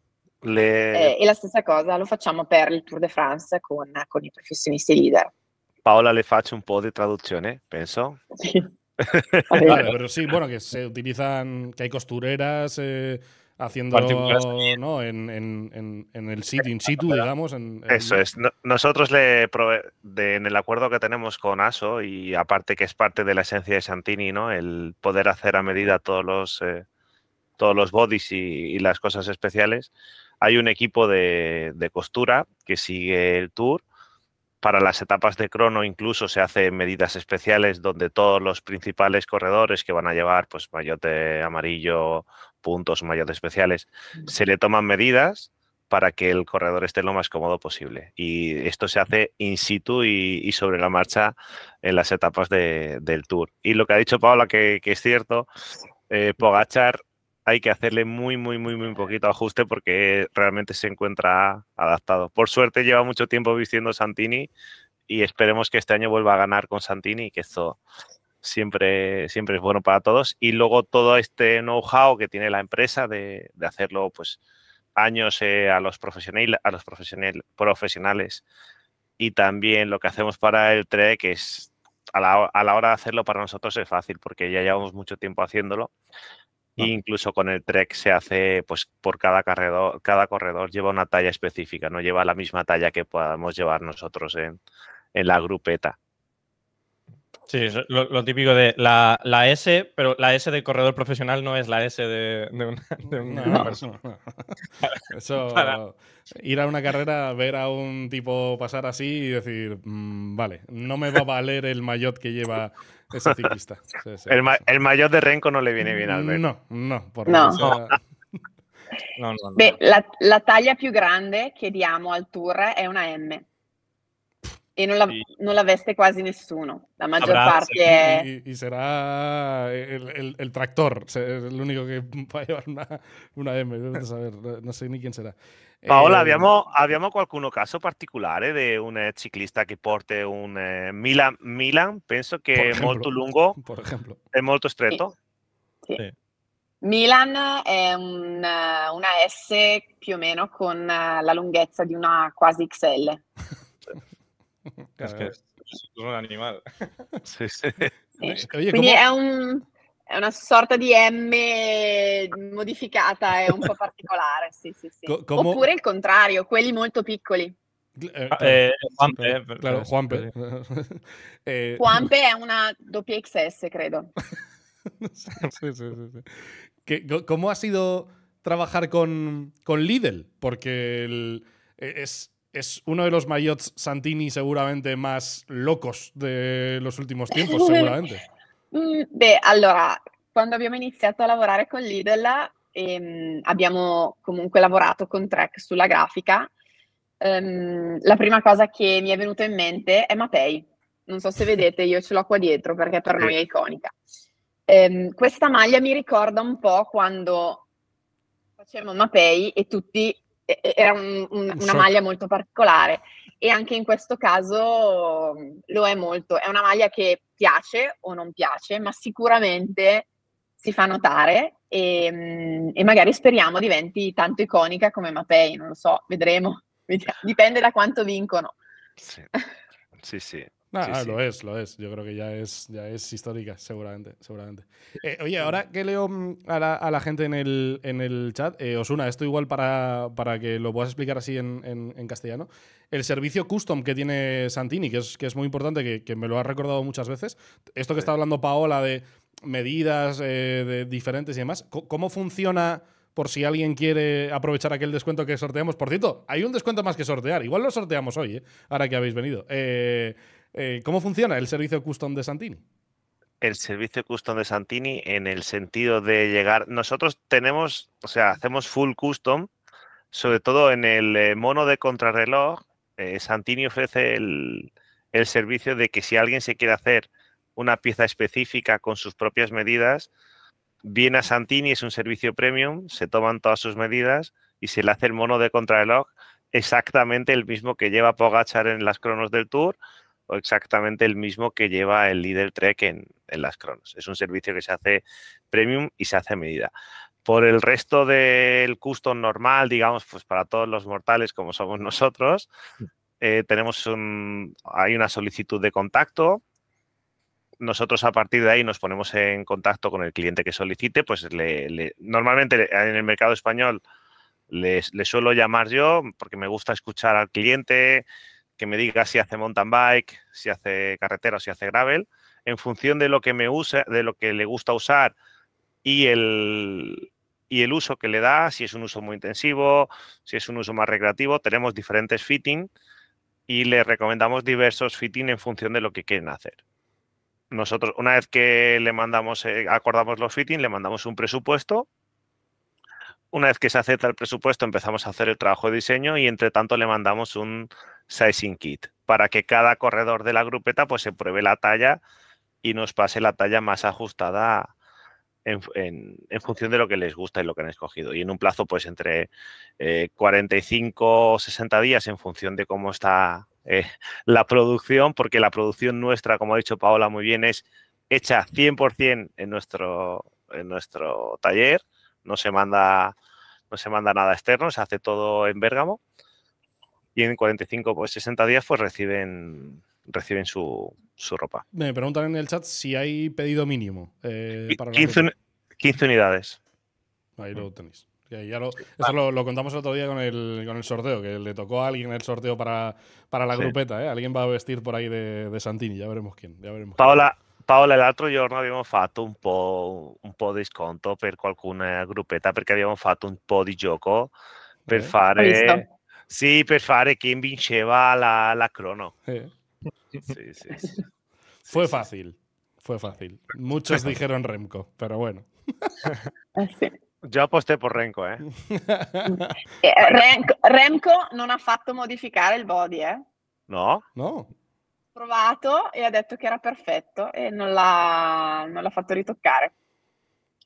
Le... Eh, e la stessa cosa lo facciamo per il Tour de France con, con i professionisti leader. Paola le faccio un po' di traduzione, penso. Sì, vale, pero sí, bueno, que se utilizan, que hay costureras, eh, haciendo ¿no? en, en, el sitio, in situ, digamos. Eso es. Nosotros le en el acuerdo que tenemos con ASO, y aparte que es parte de la esencia de Santini, ¿no? El poder hacer a medida todos los eh, todos los bodies y, las cosas especiales. Hay un equipo de, de costura que sigue el tour. Para las etapas de crono incluso se hacen medidas especiales donde todos los principales corredores que van a llevar pues mayote amarillo, puntos mayores especiales, se le toman medidas para que el corredor esté lo más cómodo posible. Y esto se hace in situ y, sobre la marcha en las etapas del tour. Y lo que ha dicho Paola, que, es cierto, eh, Pogachar hay que hacerle muy, muy, muy, muy poquito ajuste porque realmente se encuentra adaptado. Por suerte lleva mucho tiempo vistiendo Santini y esperemos que este año vuelva a ganar con Santini que esto siempre, siempre es bueno para todos. Y luego todo este know-how que tiene la empresa de, hacerlo, pues, años eh, a los profesionales, a los profesionales. Y también lo que hacemos para el que es a la, hora de hacerlo para nosotros es fácil porque ya llevamos mucho tiempo haciéndolo. E ah. incluso con el trek se hace, pues por cada corredor, cada corredor lleva una talla específica, no lleva la misma talla que podamos llevar nosotros en la grupeta. Sí, lo, típico de la, S, pero la S de corredor profesional no es la S de, una, persona. Eso, ir a una carrera, ver a un tipo pasar así y decir, mm, vale, no me va a valer el maillot que lleva ese ciclista. el, maillot de Renko no le viene bien al ver. No, no, por no. la, talla más più grande que diamo al tour es una M. e non la, sì. non la, veste quasi nessuno. La maggior Abraza, parte è... Y, y será el, el, tractor, el único que va a una, una M, saber, no sé ni quién será. Paola, eh, abbiamo, abbiamo qualcuno caso particolare di un eh, ciclista che porta un eh, Milan, Milan? Penso che è ejemplo, molto lungo, per esempio. è molto stretto. Sì. Sì. Milan è un, eh, una S più o meno con eh, la lunghezza di una quasi XL. Es que es un animale. Sì, sì. Sì. Quindi come... è, un, è, una sorta di M modificata, è un po' particolare, sì, sì, sì. Co- como... Oppure il contrario, quelli molto piccoli. Eh, Juanpe, è una doppia XS, credo. sì, sì, sì. ¿Qué, ¿Cómo ha sido trabajar con, con Lidl? Perché è. es, es uno de los maillots Santini seguramente más locos de los últimos tiempos, seguramente. Mm, beh, allora, quando abbiamo iniziato a lavorare con Lidl ehm, abbiamo comunque lavorato con Trek sulla grafica. Ehm, la prima cosa che mi è venuta in mente è Mapei. Non so se vedete, io ce l'ho qua dietro perché per noi è iconica. Ehm, questa maglia mi ricorda un po' quando facevamo Mapei e tutti era un, un, eh, una maglia molto particolare e anche in questo caso lo è molto. È una maglia che piace o non piace, ma sicuramente si fa notare e, e magari speriamo diventi tanto iconica come Mapei, non lo so, vedremo, dipende da quanto vincono. Sì, sì, sì. Ah, ah, lo es, lo es. Yo creo que ya es, ya es histórica, seguramente. seguramente. Eh, oye, ahora que leo mm, a la, gente en el, en el chat, eh, Osuna, esto igual para, que lo puedas explicar así en, castellano. El servicio custom que tiene Santini, que es, que es muy importante, que, me lo ha recordado muchas veces. Esto que está hablando Paola de medidas eh, de diferentes y demás, ¿cómo funciona? por si alguien quiere aprovechar aquel descuento que sorteamos. Por cierto, hay un descuento más que sortear. Igual lo sorteamos hoy, ahora que habéis venido. Eh, ¿Cómo funciona el servicio custom de Santini? El servicio custom de Santini en el sentido de llegar. Nosotros tenemos, o sea, hacemos full custom, sobre todo en el eh, mono de contrarreloj. Eh, Santini ofrece el, el servicio de que si alguien se quiere hacer una pieza específica con sus propias medidas, viene a Santini, es un servicio premium, se toman todas sus medidas y se le hace el mono de contrarreloj exactamente el mismo que lleva Pogachar en las cronos del Tour exactamente el mismo que lleva el líder Trek en, las Cronos. Es un servicio que se hace premium y se hace a medida. Por el resto del custom normal, digamos, pues para todos los mortales como somos nosotros, mm. eh, tenemos hay una solicitud de contacto. Nosotros a partir de ahí nos ponemos en contacto con el cliente que solicite, pues normalmente en el mercado español le suelo llamar yo porque me gusta escuchar al cliente, que me diga si hace mountain bike, si hace carretera o si hace gravel, en función de lo que me usa, de lo que le gusta usar y el, y el uso que le da, si es un uso muy intensivo, si es un uso más recreativo, tenemos diferentes fitting y le recomendamos diversos fitting en función de lo que quieren hacer. Nosotros, una vez que le mandamos, eh, acordamos los fitting, le mandamos un presupuesto. Una vez que se acepta el presupuesto, empezamos a hacer el trabajo de diseño y entre tanto le mandamos un sizing kit para que cada corredor de la grupeta pues se pruebe la talla y nos pase la talla más ajustada en, función de lo que les gusta y lo que han escogido. Y en un plazo pues entre 45 eh, o 60 días en función de cómo está eh, la producción, porque la producción nuestra, como ha dicho Paola muy bien, es hecha 100% en nuestro, en nuestro taller, no se manda no se manda nada externo, se hace todo en Bérgamo y en 45 o pues, 60 días pues reciben reciben su, su, ropa. Me preguntan en el chat si hay pedido mínimo. 15, eh, 15, unidades. Ahí lo mm. tenéis. Ya lo, eso ah. lo, contamos el otro día con el, con el, sorteo, que le tocó a alguien el sorteo para, para la grupeta. ¿eh? Alguien va a vestir por ahí de, de Santini, ya veremos quién. Ya veremos Paola, el otro otro giorno habíamos fatto un po', un po' de descuento grupeta, porque habíamos porque habíamos un po' de juego per hacer... Eh? Sì, per fare chi vinceva la, la crono. Eh. Sí, sí, sí. Fue fácil, fue fácil. Muchos dijeron Remco, pero bueno. Già eh, aposté por Remco, eh. eh Remco, Remco, non ha fatto modificare il body, eh. No? No. Provato e ha detto che era perfetto e non l'ha, non l'ha fatto ritoccare.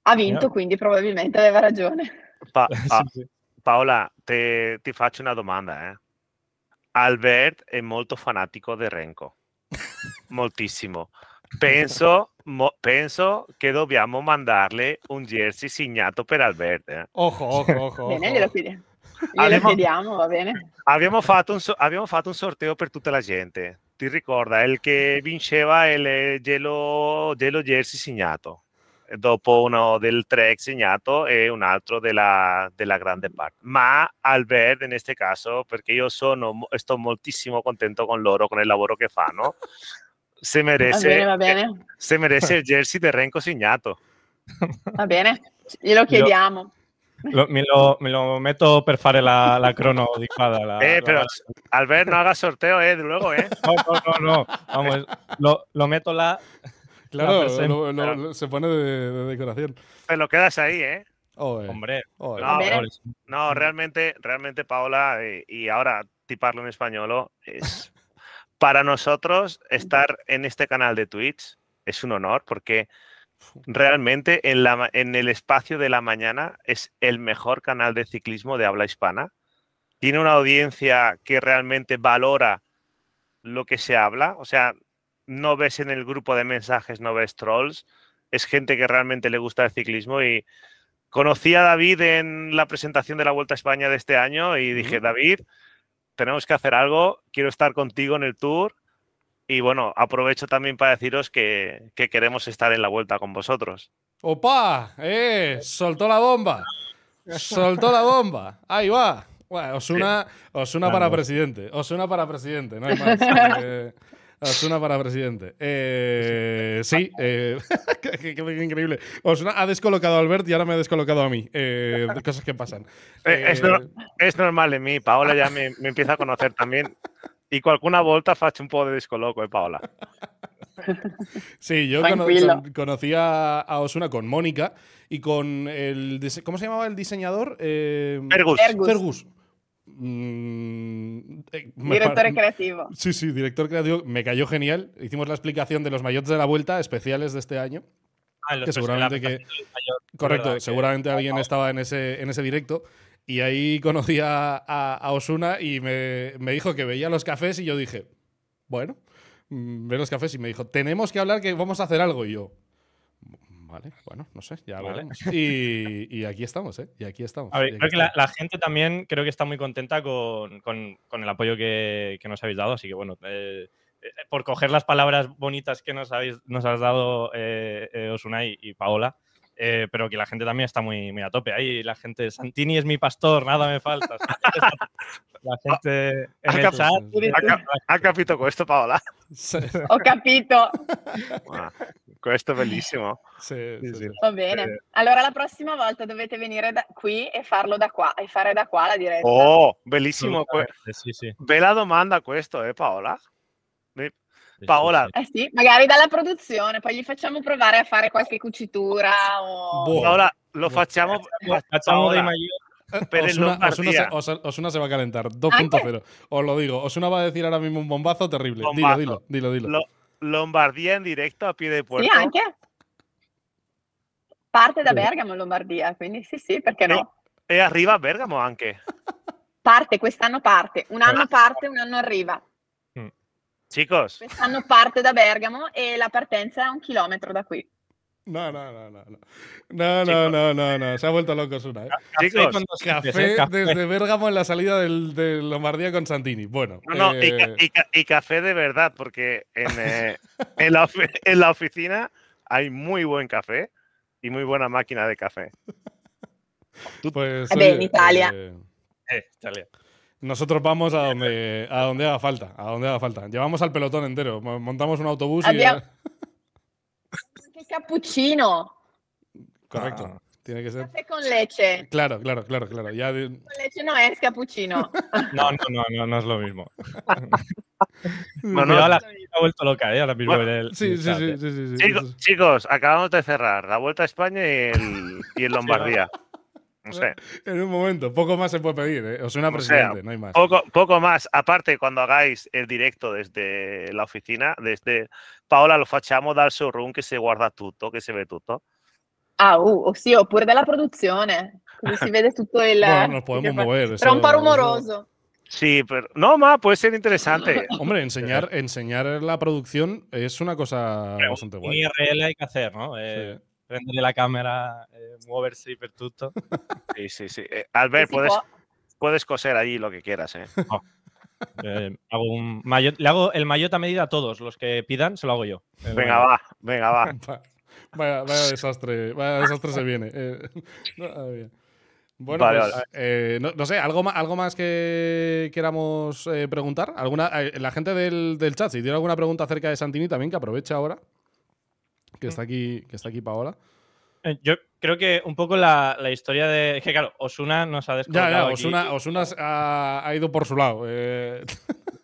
Ha vinto, yeah. quindi probabilmente aveva ragione. Pa- ah. Paola, te, ti faccio una domanda. Eh. Albert è molto fanatico del Renko, moltissimo. Penso, mo, penso, che dobbiamo mandarle un jersey segnato per Albert. Eh. Ojo, ojo, ojo. Bene, glielo chiediamo. Abbiamo, va bene. Abbiamo fatto, un, abbiamo fatto un sorteo per tutta la gente. Ti ricorda, il che vinceva il gelo, gelo jersey segnato dopo uno del 3 segnato e un altro della, della grande parte. Ma Albert in questo caso, perché io sono, sto moltissimo contento con loro, con il lavoro che fanno, se merece, va bene, va bene. Se merece il jersey del Renko segnato. Va bene, glielo chiediamo. Lo, me, lo, me, lo, metto per fare la, la crono La, eh, la, pero Albert, no haga sorteo, eh, de luego, eh. No, no, no, no. Vamos, lo, lo meto la... Claro, se pone de, decoración. lo quedas ahí, ¿eh? Hombre. No, realmente, realmente, Paola, eh, y ahora tiparlo en español es. para nosotros, estar en este canal de Twitch es un honor porque realmente en, la, en el espacio de la mañana es el mejor canal de ciclismo de habla hispana. Tiene una audiencia que realmente valora lo que se habla. O sea, no ves en el grupo de mensajes, no ves trolls, es gente que realmente le gusta el ciclismo y conocí a David en la presentación de la Vuelta a España de este año y dije, David, tenemos que hacer algo, quiero estar contigo en el tour y bueno, aprovecho también para deciros que, queremos estar en la Vuelta con vosotros. ¡Opa! ¡Eh! Soltó la bomba. Soltó la bomba. Ahí va. una, Osuna, para presidente. Osuna para presidente. No más. Eh. Osuna para presidente. Eh, sí, eh, qué, increíble. Osuna ha descolocado a Albert y ahora me ha descolocado a mí. Eh, cosas que pasan. Es, normal en mí. Paola ya me, empieza a conocer también. Y alguna vuelta faccio un poco de descoloco, eh, Paola. Sí, yo conocí conocía a Osuna con Mónica y con el. ¿Cómo se llamaba el diseñador? Eh, Fergus. Mm, eh, director creativo. Sí, sí, director creativo. Me cayó genial. Hicimos la explicación de los mayores de la vuelta, especiales de este año. Ah, seguramente que... Correcto, seguramente alguien estaba en ese, en ese directo. Y ahí conocí a, Osuna y me, me, dijo que veía los cafés y yo dije, bueno, mm, ve los cafés y me dijo, tenemos que hablar que vamos a hacer algo. Y yo, Vale, bueno, no sé, ya vale. Y, y, aquí estamos, ¿eh? Y aquí estamos. creo que la, gente también creo que está muy contenta con, con, el apoyo que, que, nos habéis dado, así que bueno, eh, eh, por coger las palabras bonitas que nos, habéis, nos has dado eh, Osuna y Paola, eh, pero que la gente también está muy, muy a tope. Ahí la gente, Santini es mi pastor, nada me falta. la gente en el chat. Ha capito questo, Paola? Ho capito. questo è bellissimo. Sì, sì, sì. Va bene. Eh, allora la prossima volta dovete venire da qui e farlo da qua e fare da qua la diretta. Oh, bellissimo. Bella domanda questo, eh Paola? Paola. Eh sì, magari dalla produzione, poi gli facciamo provare a fare qualche cucitura. O... Boh. Paola, lo boh. facciamo. Boh. Facciamo Paola. dei maglioni. Pero Osuna, Osuna, se, Osuna, se, va a calentar, 2.0. Os lo digo, Osuna va a decir ahora mismo un bombazo terrible. Bombazo. Dilo, dilo, dilo. dilo. Lo, Lombardía en directo a pie de puerto. Sí, anche. Parte da Bergamo Lombardia, quindi sì, sì, perché no? E, e arriva Bergamo anche. Parte, quest'anno parte. Un anno esatto. parte, un anno arriva. Chicos. Quest'anno parte de Bergamo y e la partenza è un kilómetro de aquí. No, no, no, no. No, no, no, no, no, no. Se ha vuelto loco Suna. ¿eh? Chicos, café, café, café, desde Bérgamo en la salida del, de Lombardía con Santini. Bueno. No, no, y, eh, café de verdad, porque eh, en, la oficina hay muy buen café y muy buena máquina de café. Pues, en Italia. Eh, eh Italia. Nosotros vamos a donde, a donde haga falta, a donde haga falta. Llevamos al pelotón entero, montamos un autobús Había... y... ¡Qué capuchino! Correcto. Ah. Tiene que ser. Café con leche. Claro, claro, claro, claro. Ya... Con leche no es capuchino. No, no, no, no, es lo mismo. no, no, la ha vuelto loca, ¿eh? Ahora mismo. sí, sí, sí, sí, sí. Chicos, acabamos de cerrar la Vuelta a España y, el, y Lombardía. No sé. En un momento, poco más se puede pedir, ¿eh? Os una presidente, no hay más. Poco, poco, más. Aparte, cuando hagáis el directo desde la oficina, desde Paola lo facciamo dal showroom que se guarda todo, que se ve todo. Ah, uh, sí, o oppure la produzione, si vede tutto el… bueno, nos podemos mover. Pero un rumoroso. Sí, pero no, más, puede ser interesante. Hombre, enseñar, enseñar la producción es una cosa bastante guay. en IRL hay que hacer, ¿no? Eh, prenderle la cámara, eh, y por todo sí sí sí eh, Albert, puedes, puedes, coser allí lo que quieras, ¿eh? Ah, eh le hago el mayota a medida a todos los que pidan, se lo hago yo. Eh, venga, va, venga, va. vaya, desastre, vaya desastre se viene. bueno, no, sé, ¿algo más, algo más que queramos preguntar? ¿Alguna, la gente del, del chat, si tiene alguna pregunta acerca de Santini también, que aproveche ahora que está aquí, que está aquí Paola. Eh, yo creo que un poco la, la historia de. Es que claro, Osuna nos ha descartado Osuna, Osuna ha, ido por su lado. Eh.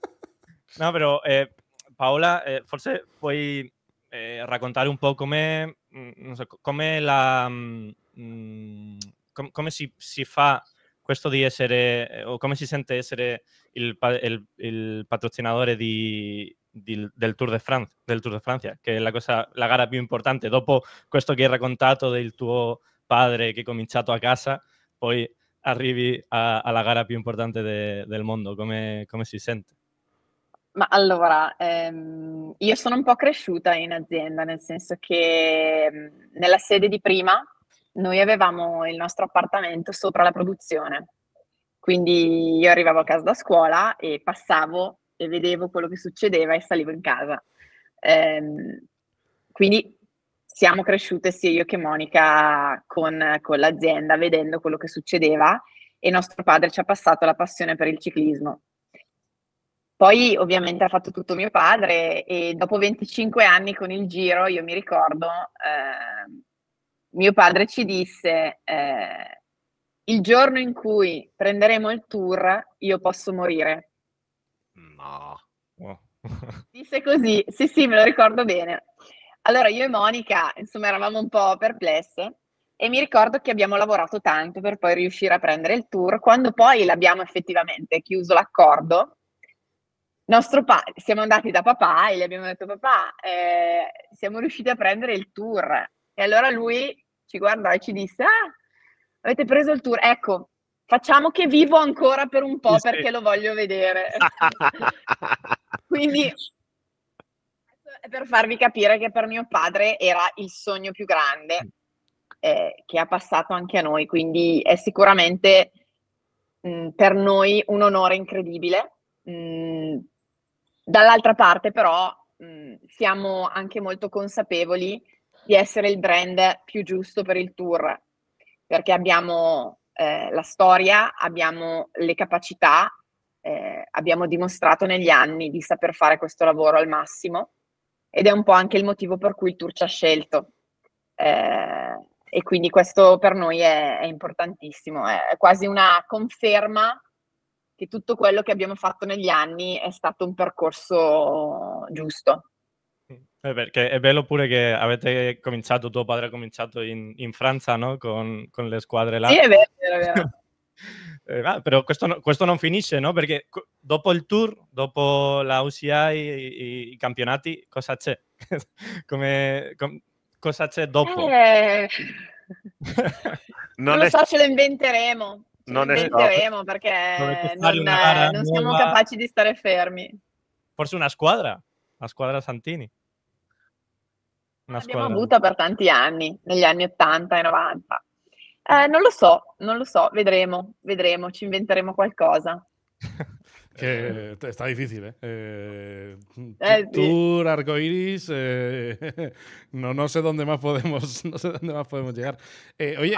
No, pero eh, Paola, forse a raccontare un poco come, mm, se come, la, de mm, si, si, fa questo di essere, o come si sente essere il, il, il patrocinatore di, del, del, Tour de France, del Tour de Francia, che è la, cosa, la gara più importante. Dopo questo che hai raccontato del tuo padre che ha cominciato a casa, poi arrivi a, alla gara più importante de, del mondo. Come, come, si sente? Ma allora, ehm, io sono un po' cresciuta in azienda, nel senso che ehm, nella sede di prima noi avevamo il nostro appartamento sopra la produzione. Quindi io arrivavo a casa da scuola e passavo e vedevo quello che succedeva e salivo in casa. Ehm, quindi siamo cresciute sia io che Monica con, con, l'azienda, vedendo quello che succedeva e nostro padre ci ha passato la passione per il ciclismo. Poi ovviamente ha fatto tutto mio padre e dopo 25 anni con il giro, io mi ricordo, eh, mio padre ci disse, eh, il giorno in cui prenderemo il tour io posso morire, No. Disse così, sì sì, me lo ricordo bene. Allora io e Monica, insomma, eravamo un po' perplesse e mi ricordo che abbiamo lavorato tanto per poi riuscire a prendere il tour. Quando poi l'abbiamo effettivamente chiuso l'accordo, nostro pa- siamo andati da papà e gli abbiamo detto papà, eh, siamo riusciti a prendere il tour. E allora lui ci guardò e ci disse, ah, avete preso il tour. Ecco, facciamo che vivo ancora per un po' sì. perché lo voglio vedere. Quindi per farvi capire che per mio padre era il sogno più grande mm. eh, che ha passato anche a noi, quindi è sicuramente mh, mm, per noi un onore incredibile. Mh, mm, dall'altra parte però mh, siamo anche molto consapevoli di essere il brand più giusto per il tour, perché abbiamo eh, la storia, abbiamo le capacità, eh, abbiamo dimostrato negli anni di saper fare questo lavoro al massimo ed è un po' anche il motivo per cui il tour ci ha scelto. Eh, e quindi questo per noi è, è importantissimo, è quasi una conferma che tutto quello che abbiamo fatto negli anni è stato un percorso giusto. Eh, perché è bello pure che avete cominciato, tuo padre ha cominciato in, in Francia, no? Con, con, le squadre là. Sì, è vero, è vero. eh, però questo, questo, non finisce, no? Perché dopo il tour, dopo la UCI, i, i campionati, cosa c'è? Come, com, cosa c'è dopo? Eh... non, non lo so, ce lo inventeremo. Ce non lo inventeremo perché non, non siamo nuova... capaci di stare fermi. Forse una squadra, la squadra Santini. Una squadra... L'abbiamo avuta per tanti anni, negli anni 80 e 90. Eh, non lo so, non lo so, vedremo, vedremo, ci inventeremo qualcosa. che eh, sta difficile. Eh, eh, tú, sí. arcoiris, eh, no, no sé dónde más podemos, llegar. oye,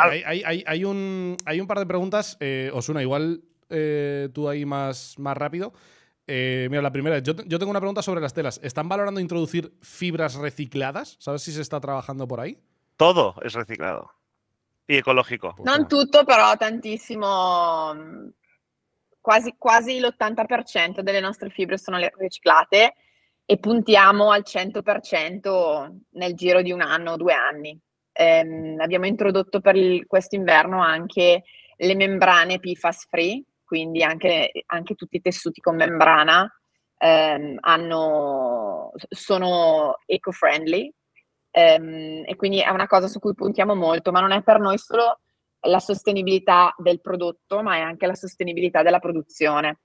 hay, un, par de preguntas. Eh, Osuna, igual eh, tú ahí más, más rápido. Eh, mira, la primera, yo, yo, tengo una pregunta sobre las telas. ¿Están valorando introducir fibras recicladas? ¿Sabes si se está trabajando por ahí? Todo es reciclado y ecológico. Pues non tutto, però tantissimo. Mm, quasi, quasi l'80% delle nostre fibre sono riciclate e puntiamo al 100% nel giro di un anno o due anni. Eh, abbiamo introdotto per il, questo inverno anche le membrane PFAS free, quindi anche, anche tutti i tessuti con membrana ehm, hanno, sono eco-friendly ehm, e quindi è una cosa su cui puntiamo molto, ma non è per noi solo la sostenibilità del prodotto, ma è anche la sostenibilità della produzione.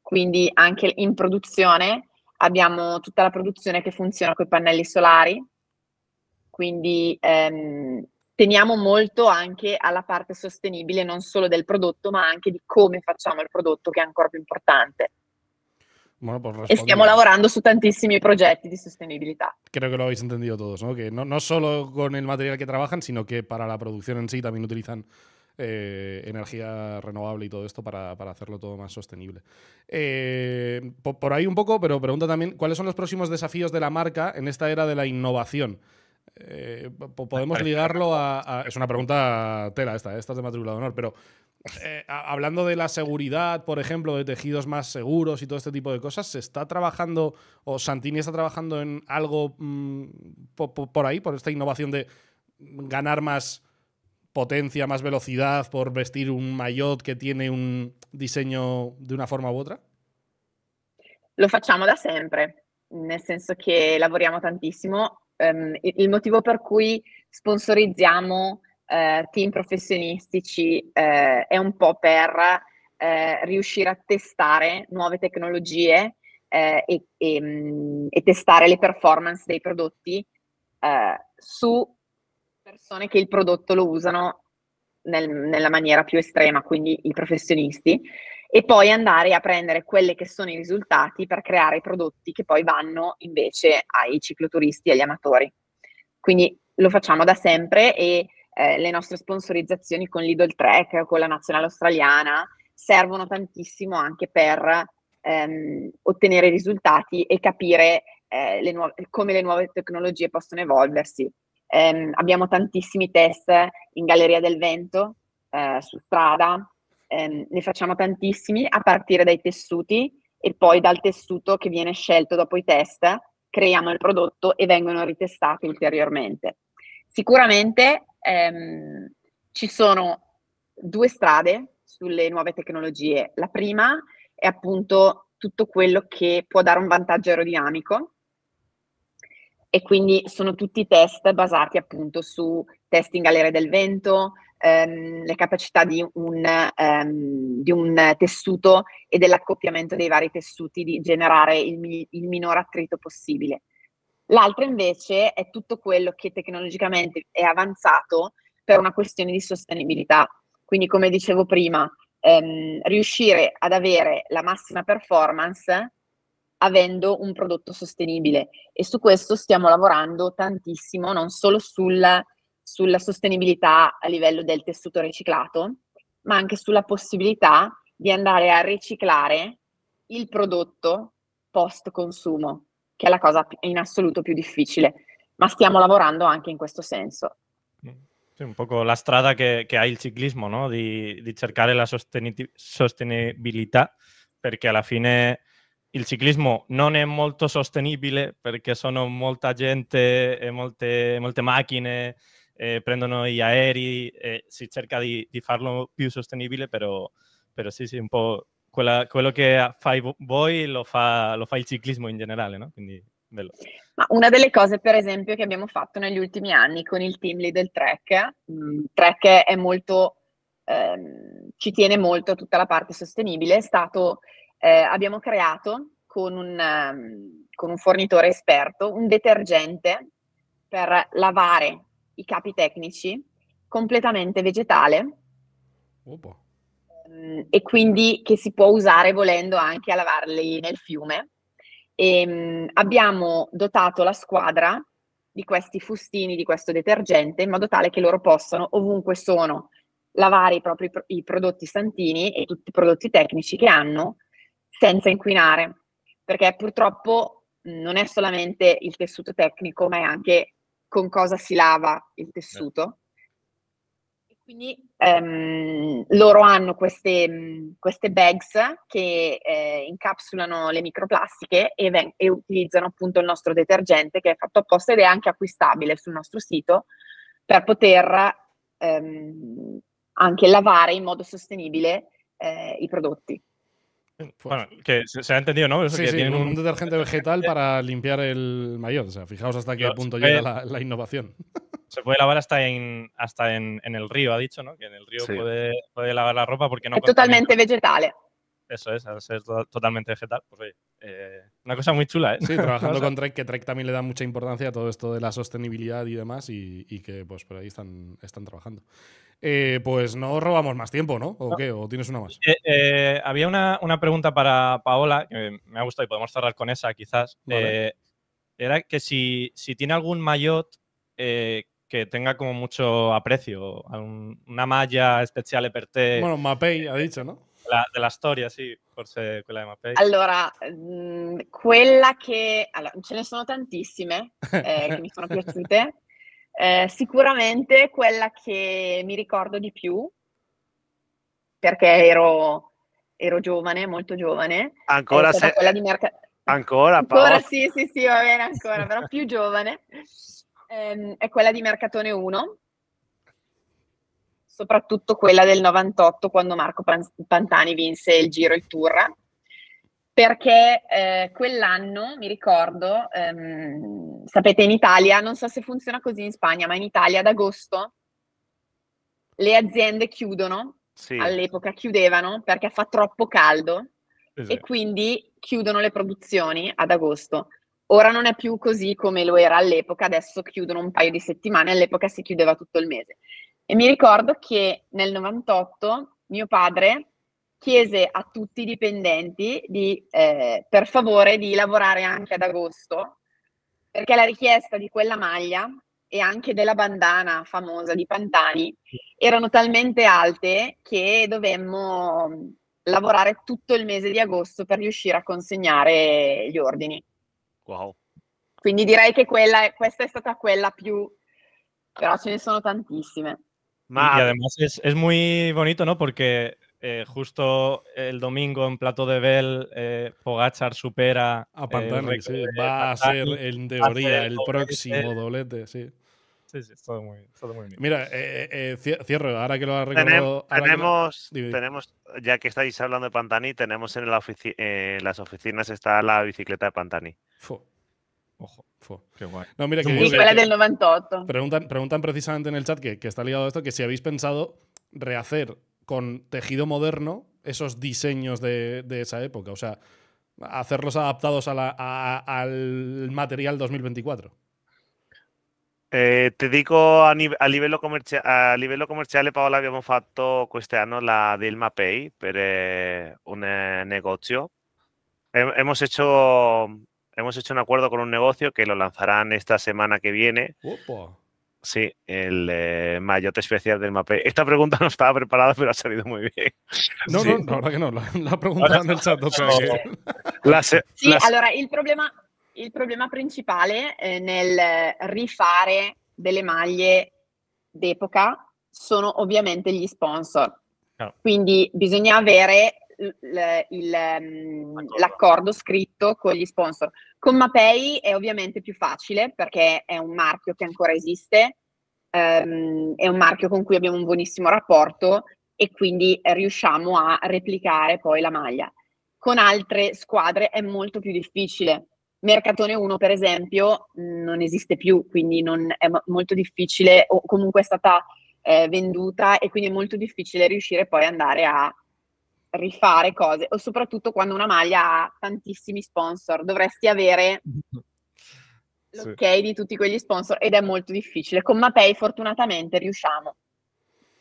Quindi anche in produzione abbiamo tutta la produzione che funziona con i pannelli solari, quindi ehm, teniamo molto anche la parte sostenibile non solo del producto, ma anche di cómo facciamo el producto, que es ancora più importante. y estamos trabajando su tantísimos proyectos de sostenibilidad. Creo que lo habéis entendido todos, ¿no? Que no, solo con el material que trabajan, sino que para la producción en sí también utilizan eh, energía renovable y todo esto para, hacerlo todo más sostenible. Eh, por, por, ahí un poco, pero pregunta también, ¿cuáles son los próximos desafíos de la marca en esta era de la innovación? Eh, podemos ligarlo a, Es una pregunta tela esta, ¿eh? estas de matrícula de honor, pero eh, hablando de la seguridad, por ejemplo, de tejidos más seguros y todo este tipo de cosas, ¿se está trabajando o Santini está trabajando en algo mm, por ahí, por esta innovación de ganar más potencia, más velocidad por vestir un maillot que tiene un diseño de una forma u otra? Lo facciamo da sempre, el senso que lavoriamo tantissimo um, il motivo per cui sponsorizziamo uh, team professionistici uh, è un po' per eh, riuscire a testare nuove tecnologie e, e, um, e, testare le performance dei prodotti su persone che il prodotto lo usano nel, nella maniera più estrema, quindi i professionisti e poi andare a prendere quelli che sono i risultati per creare i prodotti che poi vanno invece ai cicloturisti e agli amatori. Quindi lo facciamo da sempre e eh, le nostre sponsorizzazioni con l'Idol Trek, con la Nazionale Australiana, servono tantissimo anche per ehm, ottenere risultati e capire eh, le nuove, come le nuove tecnologie possono evolversi. Eh, abbiamo tantissimi test in Galleria del Vento, eh, su strada, ehm, ne facciamo tantissimi a partire dai tessuti e poi dal tessuto che viene scelto dopo i test, creiamo il prodotto e vengono ritestati ulteriormente. Sicuramente ehm, ci sono due strade sulle nuove tecnologie. La prima è appunto tutto quello che può dare un vantaggio aerodinamico e quindi sono tutti test basati appunto su testing all'aria del vento, ehm, le capacità di un, ehm, di un, tessuto e dell'accoppiamento dei vari tessuti di generare il, mi- il minor attrito possibile. L'altro invece è tutto quello che tecnologicamente è avanzato per una questione di sostenibilità. Quindi come dicevo prima, ehm, riuscire ad avere la massima performance avendo un prodotto sostenibile e su questo stiamo lavorando tantissimo, non solo sul sulla sostenibilità a livello del tessuto riciclato, ma anche sulla possibilità di andare a riciclare il prodotto post consumo, che è la cosa in assoluto più difficile, ma stiamo lavorando anche in questo senso. Mm. Sì, un po' la strada che, che, ha il ciclismo, no? di, di cercare la sostenit- sostenibilità, perché alla fine il ciclismo non è molto sostenibile perché sono molta gente e molte, molte macchine eh, prendono gli aerei, e si cerca di, di, farlo più sostenibile, però, però sì, sì, un po' quella, quello che fai voi lo fa, lo fa, il ciclismo in generale, no? Quindi, bello. Ma una delle cose, per esempio, che abbiamo fatto negli ultimi anni con il team lì del Trek, mm, Trek è molto, ehm, ci tiene molto a tutta la parte sostenibile, è stato, eh, abbiamo creato con un, ehm, con un fornitore esperto un detergente per lavare i capi tecnici, completamente vegetale. Opa. Oh, boh. ehm, e quindi che si può usare volendo anche a lavarli nel fiume. E ehm, abbiamo dotato la squadra di questi fustini, di questo detergente, in modo tale che loro possano, ovunque sono, lavare i propri i prodotti santini e tutti i prodotti tecnici che hanno senza inquinare, perché purtroppo non è solamente il tessuto tecnico, ma è anche con cosa si lava il tessuto. Certo. E quindi ehm, loro hanno queste, mm, queste bags che eh, incapsulano le microplastiche e, ven- e, utilizzano appunto il nostro detergente che è fatto apposta ed è anche acquistabile sul nostro sito per poter ehm, anche lavare in modo sostenibile eh, i prodotti. Pues bueno, que se, ha entendido, ¿no? sí, sí, un, detergente vegetal para limpiar el mayor. O sea, fijaos hasta qué punto llega la, innovación. Se puede lavar hasta en, hasta en, en, el río, ha dicho, ¿no? Que en el río puede, puede, lavar la ropa porque no. Es totalmente vegetal. ¿eh? Eso es, ser totalmente vegetal. Pues eh, una cosa muy chula, ¿eh? Sí, trabajando con Trek, que Trek también le da mucha importancia a todo esto de la sostenibilidad y demás, y, y que pues por ahí están, están trabajando. Eh, pues no robamos más tiempo, ¿no? ¿O qué? ¿O tienes una más? Eh, eh, había una, una, pregunta para Paola, que me ha gustado y podemos cerrar con esa quizás. era que si, si, tiene algún maillot que tenga como mucho aprecio, una malla especial para ti. Bueno, Mapei ha dicho, no? La, historia, sí, por forse quella di Mapei. Allora, mm, quella che... Allora, ce ne sono tantissime che mi sono piaciute. Eh, sicuramente quella che mi ricordo di più, perché ero, ero giovane, molto giovane. Ancora se... quella di mercato. Ancora, ancora sì, sì, sì, va bene, ancora, però più giovane. Eh, è quella di Mercatone 1, soprattutto quella del 98 quando Marco Pantani vinse il Giro il Tour perché eh, quell'anno, mi ricordo, ehm, sapete in Italia, non so se funziona così in Spagna, ma in Italia ad agosto le aziende chiudono, sì. all'epoca chiudevano perché fa troppo caldo esatto. e quindi chiudono le produzioni ad agosto. Ora non è più così come lo era all'epoca, adesso chiudono un paio di settimane, all'epoca si chiudeva tutto il mese. E mi ricordo che nel 98 mio padre chiese a tutti i dipendenti di, eh, per favore di lavorare anche ad agosto, perché la richiesta di quella maglia e anche della bandana famosa di Pantani erano talmente alte che dovemmo mm, lavorare tutto il mese di agosto per riuscire a consegnare gli ordini. Wow. Quindi direi che quella, questa è stata quella più, però ce ne sono tantissime. Ma además es, es, muy bonito, ¿no? Porque Eh, justo el domingo en Plato de Bell, eh, Pogachar supera. A eh, Pantani, eh, Va a ser, en teoría, el próximo doblete, sí. Sí, sí, todo muy, bien. Mira, cierro, ahora que lo has recordado. Tenemos, tenemos, ya que estáis hablando de Pantani, tenemos en las oficinas está la bicicleta de Pantani. Ojo, Qué guay. No, mira, que, Preguntan, preguntan precisamente en el chat que está ligado a esto, que si habéis pensado rehacer con tejido moderno esos diseños de, esa época. O sea, hacerlos adaptados al material 2024. Eh, te digo, a, nivel a, Paola, a, comercial commerciale Paola la Dilma Pay pero eh, un eh, negocio. hemos, hecho, hemos hecho un acuerdo con un negocio que lo lanzarán esta semana que viene. Sí, el eh, Mayotte especial del MAPE. Esta pregunta no estaba preparada, pero ha salido muy bien. No, sí. no, la verdad que no, la, la preguntata nel chat. No. La se, sì, la allora il problema, il problema principale eh, nel rifare delle maglie d'epoca sono ovviamente gli sponsor. No. Quindi bisogna avere Ehm, l'accordo scritto con gli sponsor. Con Mapei è ovviamente più facile perché è un marchio che ancora esiste, ehm, è un marchio con cui abbiamo un buonissimo rapporto e quindi riusciamo a replicare poi la maglia. Con altre squadre è molto più difficile. Mercatone 1, per esempio, non esiste più, quindi è molto difficile, o comunque è stata eh, venduta e quindi è molto difficile riuscire poi ad andare a rifare cose, o soprattutto quando una maglia ha tantissimi sponsor, dovresti avere l'ok sì. di tutti quegli sponsor ed è molto difficile. Con Mapei fortunatamente riusciamo.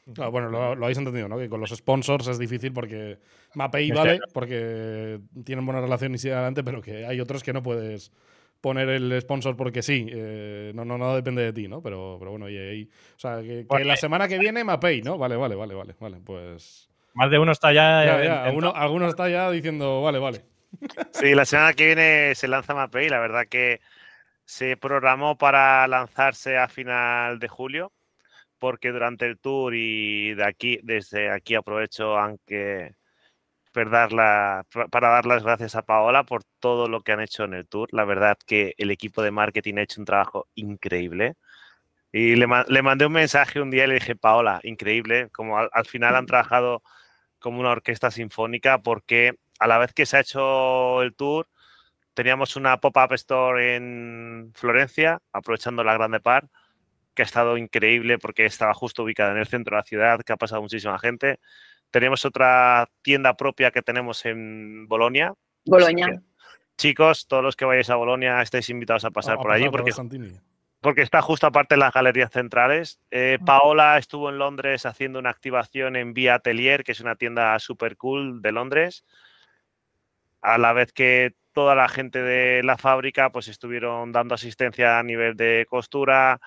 No, bueno, lo, lo, habéis entendido, ¿no? Que con los sponsors è difficile perché Mapei vale, perché tiene buena relación y sigue adelante, però che hay otros che non puedes poner el sponsor porque sí. Eh, no, no, no depende de ti, ¿no? Pero, pero bueno, y, y, o sea, que, que la eh, semana que eh, viene Mapei, ¿no? Vale, vale, vale, vale, vale. Pues Más de uno está ya. ya, alguno, está ya diciendo, vale, vale. Sí, la semana que viene se lanza MAPEI. La verdad que se programó para lanzarse a final de julio, porque durante el tour y de aquí, desde aquí aprovecho, aunque para dar las gracias a Paola por todo lo que han hecho en el tour. La verdad que el equipo de marketing ha hecho un trabajo increíble. Y le, mandé un mensaje un día y le dije, Paola, increíble, como al final han trabajado como una orquesta sinfónica porque a la vez que se ha hecho el tour, teníamos una pop-up store en Florencia, aprovechando la Grande Par, que ha estado increíble porque estaba justo ubicada en el centro de la ciudad, que ha pasado muchísima gente. Tenemos otra tienda propia que tenemos en Bolonia. Bolonia. Chicos, todos los que vayáis a Bolonia estáis invitados a pasar por allí porque porque está justo aparte de las galerías centrales. Eh, Paola estuvo en Londres haciendo una activación en Vía Atelier, que es una tienda super cool de Londres. A la vez que toda la gente de la fábrica, pues estuvieron dando asistencia a nivel de costura,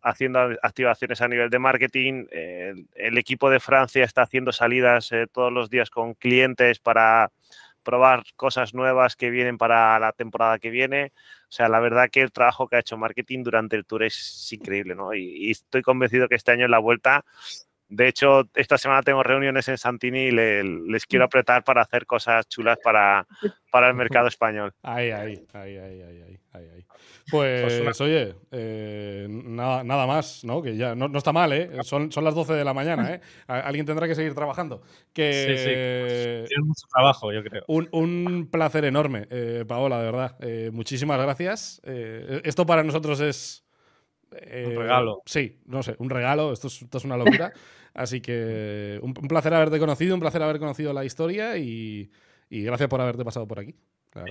haciendo activaciones a nivel de marketing. el equipo de Francia está haciendo salidas eh, todos los días con clientes para probar cosas nuevas que vienen para la temporada que viene. O sea, la verdad que el trabajo que ha hecho marketing durante el tour es increíble, ¿no? Y, estoy convencido que este año en la vuelta de hecho, esta semana tengo reuniones en Santini y les quiero mm. apretar para hacer cosas chulas para, para el mercado español. Ahí, ahí, ahí, ahí, ahí, Pues, pues oye, eh, nada, más, ¿no? Que ya no, está mal, ¿eh? Son, son, las 12 de la mañana, ¿eh? Alguien tendrá que seguir trabajando. sí, sí. Tiene mucho trabajo, yo creo. Un, un placer enorme, eh, Paola, de verdad. Eh, muchísimas gracias. esto para nosotros es eh, un regalo. Sí, no sé, un regalo. Esto es, una locura. Así que un, placer haberte conocido, un placer haber conocido la historia y, gracias por haberte pasado por aquí.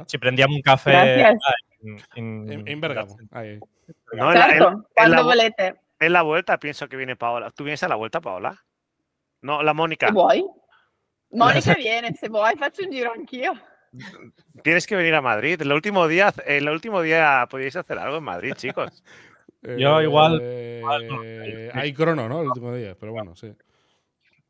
Si prendíamos un café en, en, Bergamo. en la, vuelta pienso que viene Paola. ¿Tú vienes a la vuelta, Paola? No, la Mónica. voy? Mónica viene, se voy, faccio un giro anch'io. Tienes que venir a Madrid. El último día, el último día podíais hacer algo en Madrid, chicos. Yo eh, igual. Eh, eh, hay crono, ¿no? El último día, pero bueno, sí.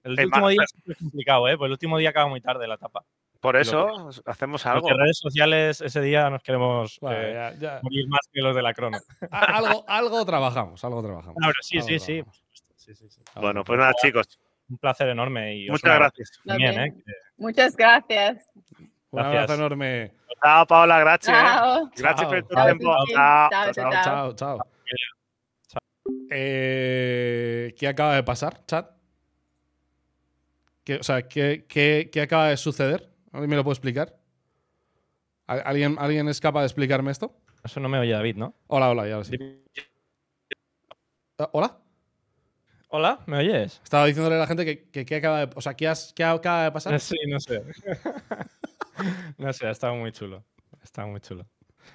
El último día es complicado, ¿eh? Pues el último día acaba muy tarde la etapa. Por eso hacemos algo. En redes sociales ese día nos queremos morir más que los de la crono. algo, algo trabajamos, algo trabajamos. Claro, sí, sí, sí, Bueno, pues nada, chicos. Un placer enorme. Y Muchas gracias. Muchas gracias. Un abrazo enorme. Chao, Paola, gracias. Chao. Gracias por tu tiempo. chao, chao. chao. chao. Eh, ¿Qué acaba de pasar, chat? ¿Qué, o sea, ¿qué, acaba de suceder? ¿Alguien me lo puede explicar? ¿Alguien, ¿Alguien es capaz de explicarme esto? Eso no me oye David, ¿no? Hola, hola, ya lo sé Hola, ¿me oyes? Estaba diciéndole a la gente que, acaba de. O ¿qué, ¿qué, acaba de pasar? Sí, no sé. no sé, ha estado muy chulo. Está muy chulo.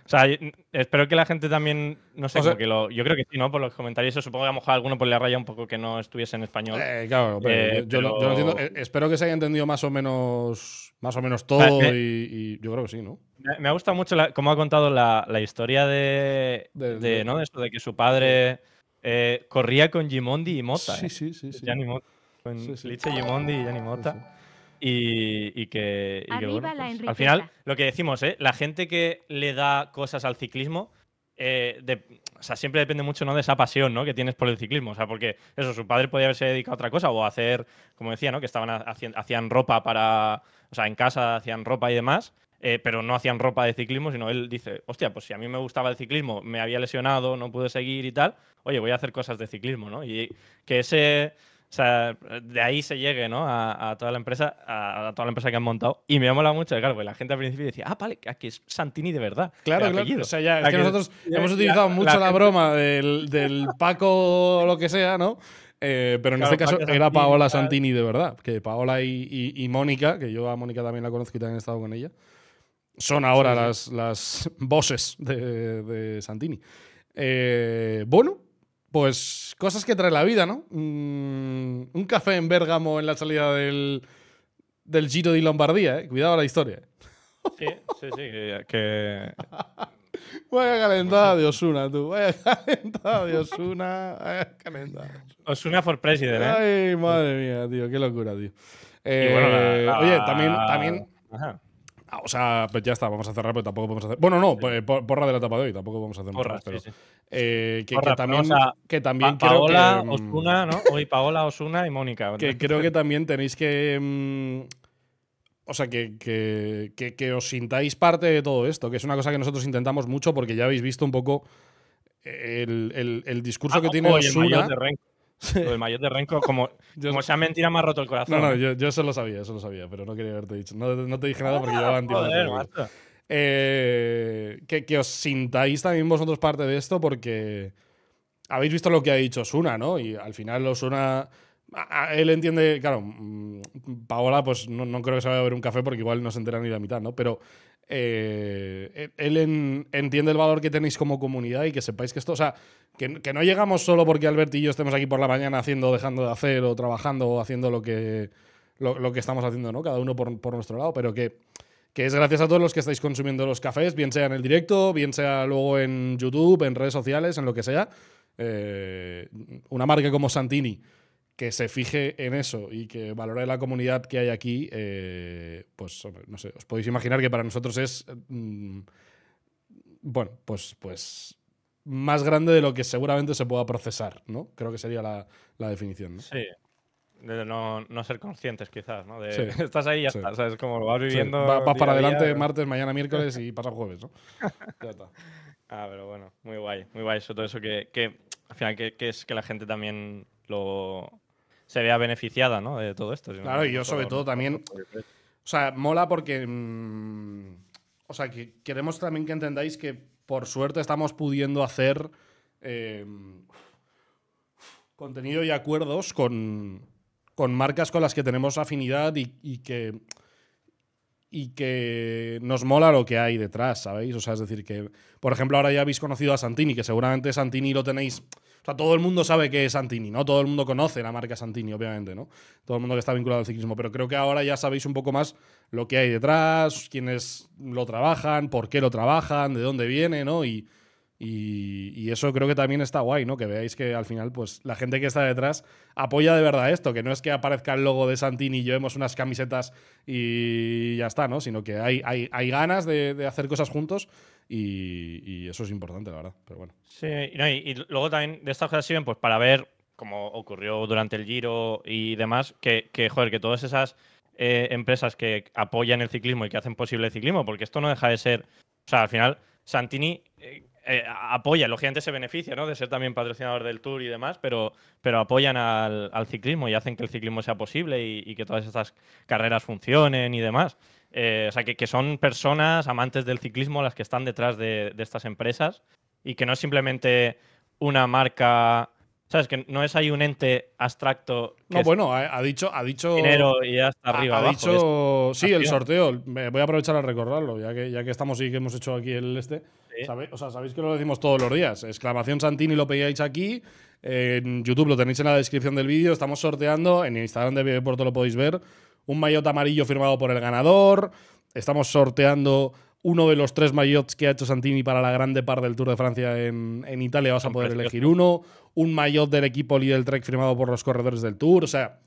O sea, mm, espero que la gente también, no sé, yo creo que sí, ¿no? Por los comentarios, supongo que a lo mejor alguno por pues, la raya un poco que no estuviese en español. Eh, claro, pero, eh, yo, lo, entiendo. Eh, espero que se haya entendido más o menos, más o menos todo ah, y, yo creo que sí, ¿no? Me ha gustado mucho cómo ha contado la, historia de, de, ¿no? esto de que su padre corría con Gimondi y Mota. Sí, sí, sí, sí. con Gimondi y Mota. Y, que, pues, al final, lo que decimos, ¿eh? la gente que le da cosas al ciclismo, eh, o sea, siempre depende mucho ¿no? de esa pasión ¿no? que tienes por el ciclismo. O sea, porque eso, su padre podía haberse dedicado a otra cosa o a hacer, como decía, ¿no? que estaban hacían, ropa para, o sea, en casa hacían ropa y demás. Eh, pero no hacían ropa de ciclismo, sino él dice, hostia, pues si a mí me gustaba el ciclismo, me había lesionado, no pude seguir y tal, oye, voy a hacer cosas de ciclismo, ¿no? Y que ese, o sea, de ahí se llegue, ¿no? A, toda la empresa, a, toda la empresa que han montado. Y me ha molado mucho, claro, porque la gente al principio decía, ah, vale, aquí es Santini de verdad. Claro, claro. O sea, ya, es que, nosotros hemos utilizado mucho la, broma del, Paco o lo que sea, ¿no? Eh, pero en este caso era Paola Santini de verdad, que Paola y, Mónica, que yo a Mónica también la conozco y también he estado con ella, son ahora Las, las voces de, Santini. Eh, bueno, pues cosas que trae la vida, ¿no? Mm, un café en Bérgamo en la salida del, del Giro de Lombardía, ¿eh? Cuidado la historia. ¿eh? Sí, sí, sí. que, Vaya calentada de Osuna, tú. Vaya calentada de Osuna. Osuna for president, ¿eh? Ay, madre mía, tío. Qué locura, tío. Eh, oye, también, también Ajá. Ah, o sea, pues ya está, vamos a cerrar, pero tampoco podemos hacer. Bueno, no, pues, porra de la etapa de hoy, tampoco vamos a hacer porra, pero. que, también, que también mm, Paola, Osuna, ¿no? Hoy Paola, Osuna y Mónica. ¿verdad? Que creo que también tenéis que. Mm, o sea, que, que, que, os sintáis parte de todo esto, que es una cosa que nosotros intentamos mucho porque ya habéis visto un poco el, el, el discurso ah, que tiene Osuna. Lo mayor de Renko, como, como sea mentira, me ha roto el corazón. No, no, yo, yo eso lo sabía, eso lo sabía, pero no quería haberte dicho. No, te dije nada porque ah, llevaba Eh, que, que os sintáis también vosotros parte de esto porque habéis visto lo que ha dicho Osuna, ¿no? Y al final Osuna... Él entiende, claro, mm, Paola, pues no, creo que se vaya a ver un café porque igual no se entera ni la mitad, ¿no? Pero eh, e-, él entiende el valor que tenéis como comunidad y que sepáis que esto, o sea, que, no llegamos solo porque Albert y yo estemos aquí por la mañana haciendo, dejando de hacer o trabajando o haciendo lo que, lo, que estamos haciendo, ¿no? Cada uno por, nuestro lado, pero que, que, es gracias a todos los que estáis consumiendo los cafés, bien sea en el directo, bien sea luego en YouTube, en redes sociales, en lo que sea. Eh, una marca como Santini que se fije en eso y que valore la comunidad que hay aquí, eh, pues no sé, os podéis imaginar que para nosotros es, mm, bueno, pues, pues más grande de lo que seguramente se pueda procesar, ¿no? Creo que sería la, definición. ¿no? Sí. De no, ser conscientes, quizás, ¿no? Estás ahí y ya está, ¿sabes? Como lo vas viviendo. Vas para adelante martes, mañana miércoles y pasa jueves, ¿no? ya está. Ah, pero bueno, muy guay, muy guay eso, todo eso que, al final que es que la gente también lo, se vea beneficiada ¿no? de todo esto. claro, y yo sobre todo, también... O sea, mola porque... Mm, o sea, que queremos también que entendáis que por suerte estamos pudiendo hacer em, contenido y acuerdos con, con, marcas con las que tenemos afinidad y, y, que, y que nos mola lo que hay detrás, ¿sabéis? O sea, es decir, que, por ejemplo, ahora ya habéis conocido a Santini, que seguramente Santini lo tenéis todo el mundo sabe que es Santini, ¿no? Todo el mundo conoce la marca Santini, obviamente, ¿no? Todo el mundo que está vinculado al ciclismo, pero creo que ahora ya sabéis un poco más lo que hay detrás, quiénes lo trabajan, por qué lo trabajan, de dónde viene, ¿no? Y, y, eso creo que también está guay, ¿no? Que veáis que al final, pues, la gente que está detrás apoya de verdad esto, que no es que aparezca el logo de Santini y llevemos unas camisetas y ya está, ¿no? Sino que hay, hay, ganas de, hacer cosas juntos y, eso es importante, la verdad. Pero bueno. Sí, y, luego también de estas cosas sirven, pues, para ver, como ocurrió durante el Giro y demás, que, que joder, que todas esas eh, empresas que apoyan el ciclismo y que hacen posible el ciclismo, porque esto no deja de ser. O sea, al final, Santini. Eh, eh, apoya, lógicamente se beneficia ¿no? de ser también patrocinador del Tour y demás, pero, pero apoyan al, ciclismo y hacen que el ciclismo sea posible y, que todas estas carreras funcionen y demás. Eh, o sea, que, que, son personas amantes del ciclismo las que están detrás de, estas empresas y que no es simplemente una marca ¿Sabes? Que no es ahí un ente abstracto. no, bueno, ha, dicho. Ha dicho dinero y hasta arriba. Ha, dicho. Sí, el sorteo. Voy a aprovechar a recordarlo, ya que, ya que estamos y que hemos hecho aquí el este. O sea, sabéis que lo decimos todos los días. Exclamación Santini lo pedíais aquí. En YouTube lo tenéis en la descripción del vídeo. Estamos sorteando. En Instagram de Porto lo podéis ver. Un maillot amarillo firmado por el ganador. Estamos sorteando uno de los tres maillots que ha hecho Santini para la grande par del Tour de Francia en, Italia. Vas a poder elegir uno. Un maillot del equipo líder Trek firmado por los corredores del Tour. O sea,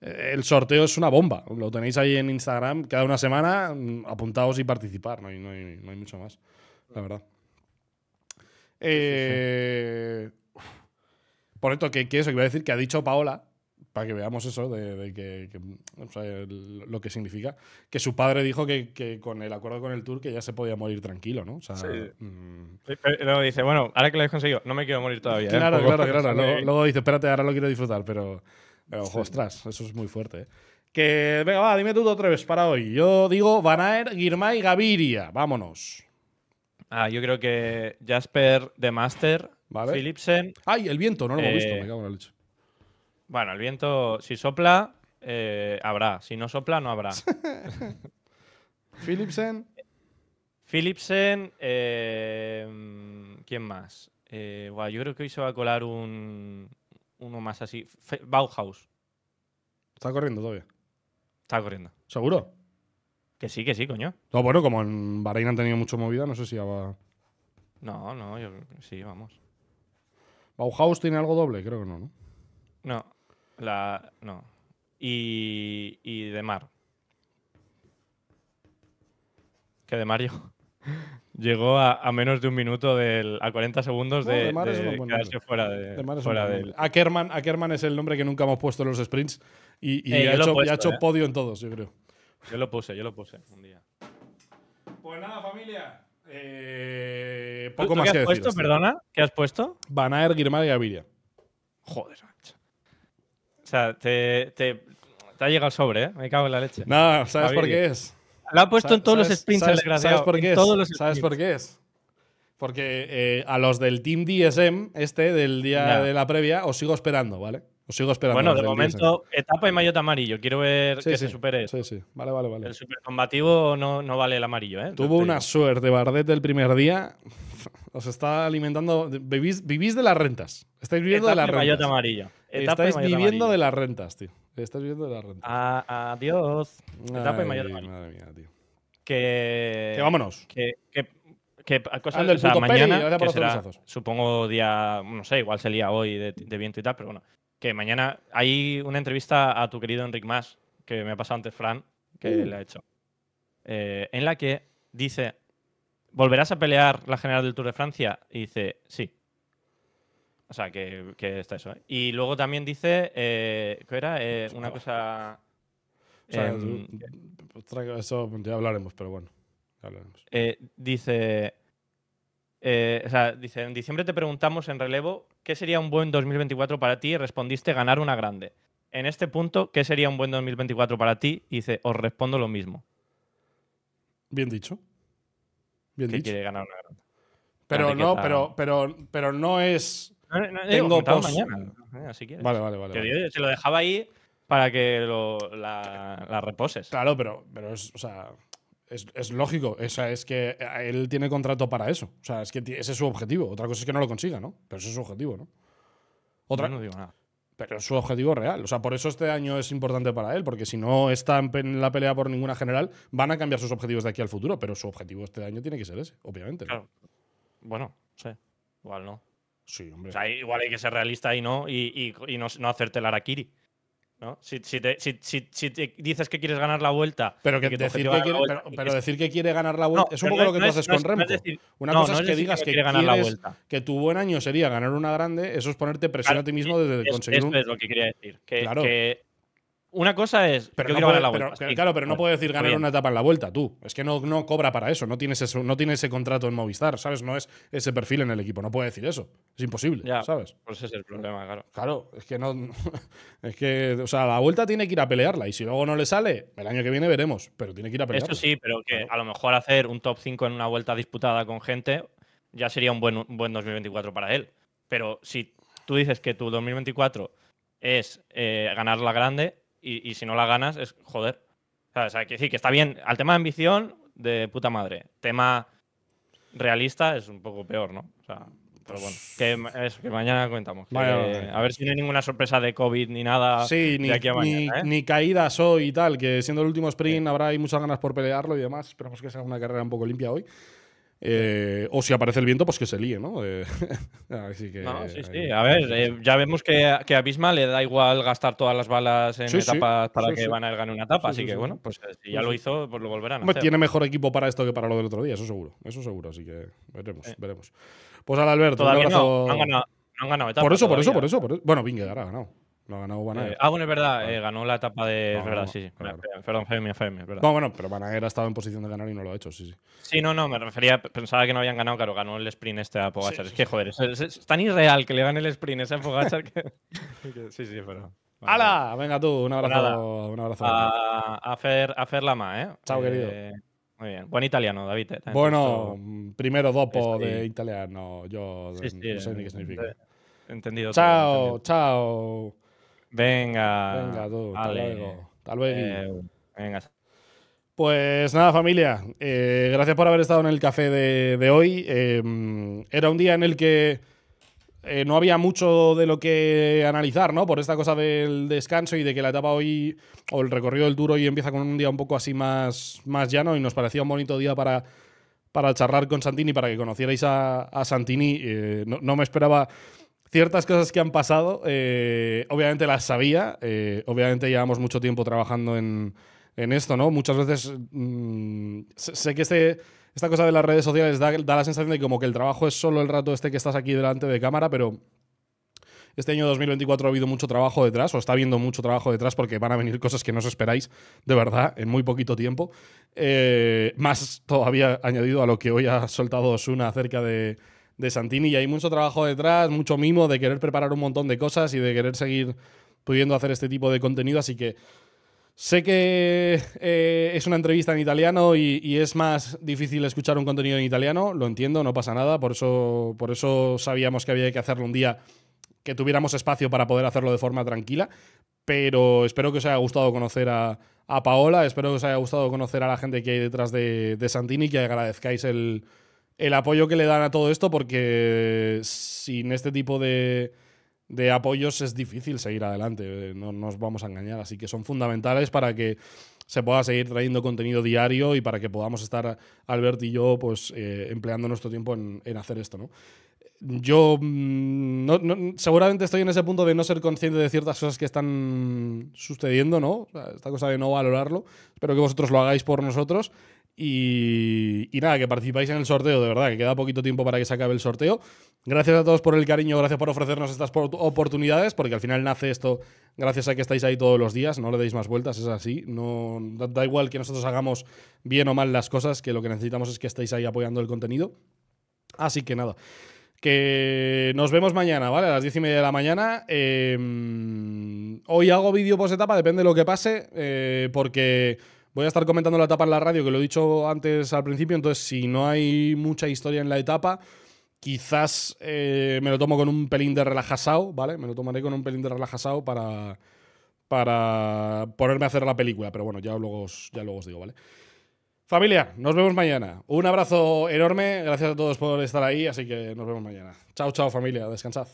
el sorteo es una bomba. Lo tenéis ahí en Instagram cada una semana. Mm, apuntaos y participar. no hay mucho más, la verdad. Eh, Por esto, que, que, eso que iba a decir que ha dicho Paola, para que veamos eso, de, que, lo que significa, que su padre dijo que, con el acuerdo con el Tour que ya se podía morir tranquilo, ¿no? Mm. Luego dice, bueno, ahora que lo he conseguido, no me quiero morir todavía. ¿eh? Claro, claro, claro. Luego, dice, espérate, ahora lo quiero disfrutar, pero, ostras, eso es muy fuerte, ¿eh? Que, venga, va, dime tú otra vez para hoy. Yo digo Van Aert, y Gaviria. Vámonos. Ah, yo creo que Jasper de Master, Philipsen. ¡Ay, el viento! No lo hemos eh, visto, me cago en la leche. Bueno, el viento, si sopla, eh, habrá. Si no sopla, no habrá. Philipsen. Philipsen. Eh, ¿Quién más? yo creo que hoy se va a colar un, uno más así. Bauhaus. Está corriendo todavía. Está corriendo. ¿Seguro? Que sí, que sí, coño. bueno, como en Bahrein han tenido mucho movida, no sé si va. No, no, yo sí, vamos. Bauhaus tiene algo doble, creo que no, ¿no? No, la. No. Y. Y de mar. Que de Mario llegó a, menos de un minuto, del, a 40 segundos de, de, fuera de. fuera del... Ackerman, Ackerman, es el nombre que nunca hemos puesto en los sprints y, eh, ha, hecho, ¿eh? podio en todos, yo creo. Yo lo puse, yo lo puse un día. Pues nada, familia. Eh, poco más qué has puesto, perdona? ¿Qué has puesto? Van Guirmar y Gaviria. Joder, mancha. O sea, te, te, te, ha llegado sobre, ¿eh? Me cago en la leche. No, ¿sabes por qué es? Lo ha puesto en todos los sprints ¿sabes, ¿Sabes por qué es? ¿Sabes por qué es? Porque eh, a los del Team DSM, este, del día de la previa, os sigo esperando, ¿vale? Os sigo esperando. Bueno, de momento, etapa y mayota amarillo. Quiero ver que se supere. Sí, sí. Vale, vale, vale. El supercombativo no, no vale el amarillo, ¿eh? Tuvo una suerte Bardet el primer día. Os está alimentando. Vivís, de las rentas. Estáis viviendo de las rentas. amarillo. Estáis viviendo de las rentas, tío. Estáis viviendo de las rentas. adiós. etapa y mayota amarillo. Madre mía, tío. Que. Que vámonos. que, que que o mañana, supongo día, no sé, igual sería hoy de, viento y tal, pero bueno, que mañana hay una entrevista a tu querido Enric Mas, que me ha pasado antes Fran, que uh. le ha hecho, eh, en la que dice, ¿volverás a pelear la general del Tour de Francia? Y dice, sí. O sea, que, está eso. ¿eh? Y luego también dice, eh, ¿qué era? una cosa... Em, eso ya hablaremos, pero bueno. hablaremos. dice, eh, o sea, dice, en diciembre te preguntamos en relevo qué sería un buen 2024 para ti y respondiste ganar una grande. En este punto, ¿qué sería un buen 2024 para ti? Y dice, os respondo lo mismo. Bien dicho. Bien dicho. quiere ganar una grande. Pero no, pero, pero, pero no es. tengo digo, mañana, eh, Vale, vale, vale. lo dejaba ahí para que la, reposes. Claro, pero, pero es, es, lógico. O es que eh, él tiene contrato para eso. O sea, es que ese es su objetivo. Otra cosa es que no lo consiga, ¿no? Pero ese es su objetivo, ¿no? Otra, no, digo nada. Pero es su objetivo real. O sea, por eso este año es importante para él, porque si no está en la pelea por ninguna general, van a cambiar sus objetivos de aquí al futuro. Pero su objetivo este año tiene que ser ese, obviamente. Claro. Bueno, sí. Igual no. Sí, hombre. igual hay que ser realista y no, y, y, no, no hacerte la ¿no? Si, si, te, si, si, te, dices que quieres ganar la vuelta. Pero, que, decir, que quiere, pero, decir que quiere ganar la vuelta es un poco lo que tú haces con Remco. una cosa es, que digas que, que tu buen año sería ganar una grande, eso es ponerte presión a ti mismo desde el conseguir un. es lo que quería decir una cosa es. Pero no claro, pero no puedo decir ganar una etapa en la vuelta, tú. Es que no, no cobra para eso. No tienes ese, no tiene ese contrato en Movistar, ¿sabes? No es ese perfil en el equipo. No puede decir eso. Es imposible, ¿sabes? Pues ese es el problema, claro. Claro, es que no. Es que, o sea, la vuelta tiene que ir a pelearla. Y si luego no le sale, el año que viene veremos. Pero tiene que ir a pelearla. Eso sí, pero que a lo mejor hacer un top 5 en una vuelta disputada con gente ya sería un buen, buen 2024 para él. Pero si tú dices que tu 2024 es eh, ganar la grande y, si no la ganas es joder. O sea, que sí, que está bien. Al tema de ambición, de puta madre. Tema realista es un poco peor, ¿no? O sea, pero bueno, que, que mañana comentamos. a ver si no hay ninguna sorpresa de COVID ni nada. de ni, aquí a mañana, ni, ¿eh? ni, caídas hoy y tal, que siendo el último sprint habrá hay muchas ganas por pelearlo y demás. Esperamos que sea una carrera un poco limpia hoy. Eh, o si aparece el viento, pues que se líe, ¿no? Eh, así que, sí, A ver, eh, ya vemos que, que, a Bisma le da igual gastar todas las balas en etapas para que Van a gane una etapa. así que bueno, pues si ya lo hizo, pues lo volverán a hacer. Tiene mejor equipo para esto que para lo del otro día, eso seguro. Eso seguro, así que veremos, Pues al Alberto, un abrazo. No, han ganado, por, eso, por eso, por eso, por eso, Bueno, Vingegaard ha ganado. Lo ha ganado eh, ah, bueno, es verdad, eh, ganó la etapa de. es verdad, sí, sí. Perdón, Femi, Femi, es No, bueno, pero Banaguer ha estado en posición de ganar y no lo ha hecho, sí, sí. Sí, no, no, me refería, pensaba que no habían ganado, claro, ganó el sprint este a Pogachar. es que, joder, es, tan irreal que le gane el sprint ese a Pogachar que. sí, sí, pero. ¡Hala! Venga tú, un abrazo. Un abrazo. A, a, Fer, a Fer Lama, ¿eh? Chao, eh, querido. Muy bien. Buen italiano, David. Bueno, mm, primero dopo de italiano. Yo no sé ni qué significa. Entendido. Chao, chao. Venga. Venga tú, hasta eh, venga. Pues nada, familia. Eh, gracias por haber estado en el café de, hoy. Eh, era un día en el que no había mucho de lo que analizar, ¿no? Por esta cosa del descanso y de que la etapa hoy, o el recorrido del duro hoy empieza con un día un poco así más, más llano y nos parecía un bonito día para, para charlar con Santini, para que conocierais a, a Santini. no me esperaba ciertas cosas que han pasado, eh, obviamente las sabía, eh, obviamente llevamos mucho tiempo trabajando en, esto, ¿no? Muchas veces mm, sé que este, esta cosa de las redes sociales da, la sensación de como que el trabajo es solo el rato este que estás aquí delante de cámara, pero este año 2024 ha habido mucho trabajo detrás, o está habiendo mucho trabajo detrás, porque van a venir cosas que no os esperáis, de verdad, en muy poquito tiempo. Eh, más todavía añadido a lo que hoy ha soltado Osuna acerca de de Santini y hay mucho trabajo detrás, mucho mimo de querer preparar un montón de cosas y de querer seguir pudiendo hacer este tipo de contenido, así que Sé que eh, es una entrevista en italiano y, es más difícil escuchar un contenido en italiano, lo entiendo, no pasa nada, por eso, por eso sabíamos que había que hacerlo un día que tuviéramos espacio para poder hacerlo de forma tranquila, pero espero que os haya gustado conocer a, Paola, espero que os haya gustado conocer a la gente que hay detrás de, de Santini y que agradezcáis el, el apoyo que le dan a todo esto, porque sin este tipo de, apoyos es difícil seguir adelante, eh, no nos vamos a engañar, así que son fundamentales para que se pueda seguir trayendo contenido diario y para que podamos estar Albert y yo pues eh, empleando nuestro tiempo en, hacer esto, Yo mm, seguramente estoy en ese punto de no ser consciente de ciertas cosas que están sucediendo, ¿no? esta cosa de no valorarlo. Espero que vosotros lo hagáis por nosotros y, nada, que participáis en el sorteo, de verdad, que queda poquito tiempo para que se acabe el sorteo. Gracias a todos por el cariño, gracias por ofrecernos estas oportunidades, porque al final nace esto gracias a que estáis ahí todos los días, no le deis más vueltas, es así. No, da, igual que nosotros hagamos bien o mal las cosas, que lo que necesitamos es que estéis ahí apoyando el contenido. Así que nada que nos vemos mañana, ¿vale? A las 10 y media de la mañana. Em, hoy hago vídeo post etapa, depende de lo que pase, eh, porque Voy a estar comentando la etapa en la radio, que lo he dicho antes al principio, entonces si no hay mucha historia en la etapa, quizás eh, me lo tomo con un pelín de relajasao, ¿vale? Me lo tomaré con un pelín de relajasao para, para ponerme a hacer la película, pero bueno, ya luego ya luego os digo, ¿vale? Familia, nos vemos mañana. Un abrazo enorme, gracias a todos por estar ahí, así que nos vemos mañana. Chao, chao familia, descansad.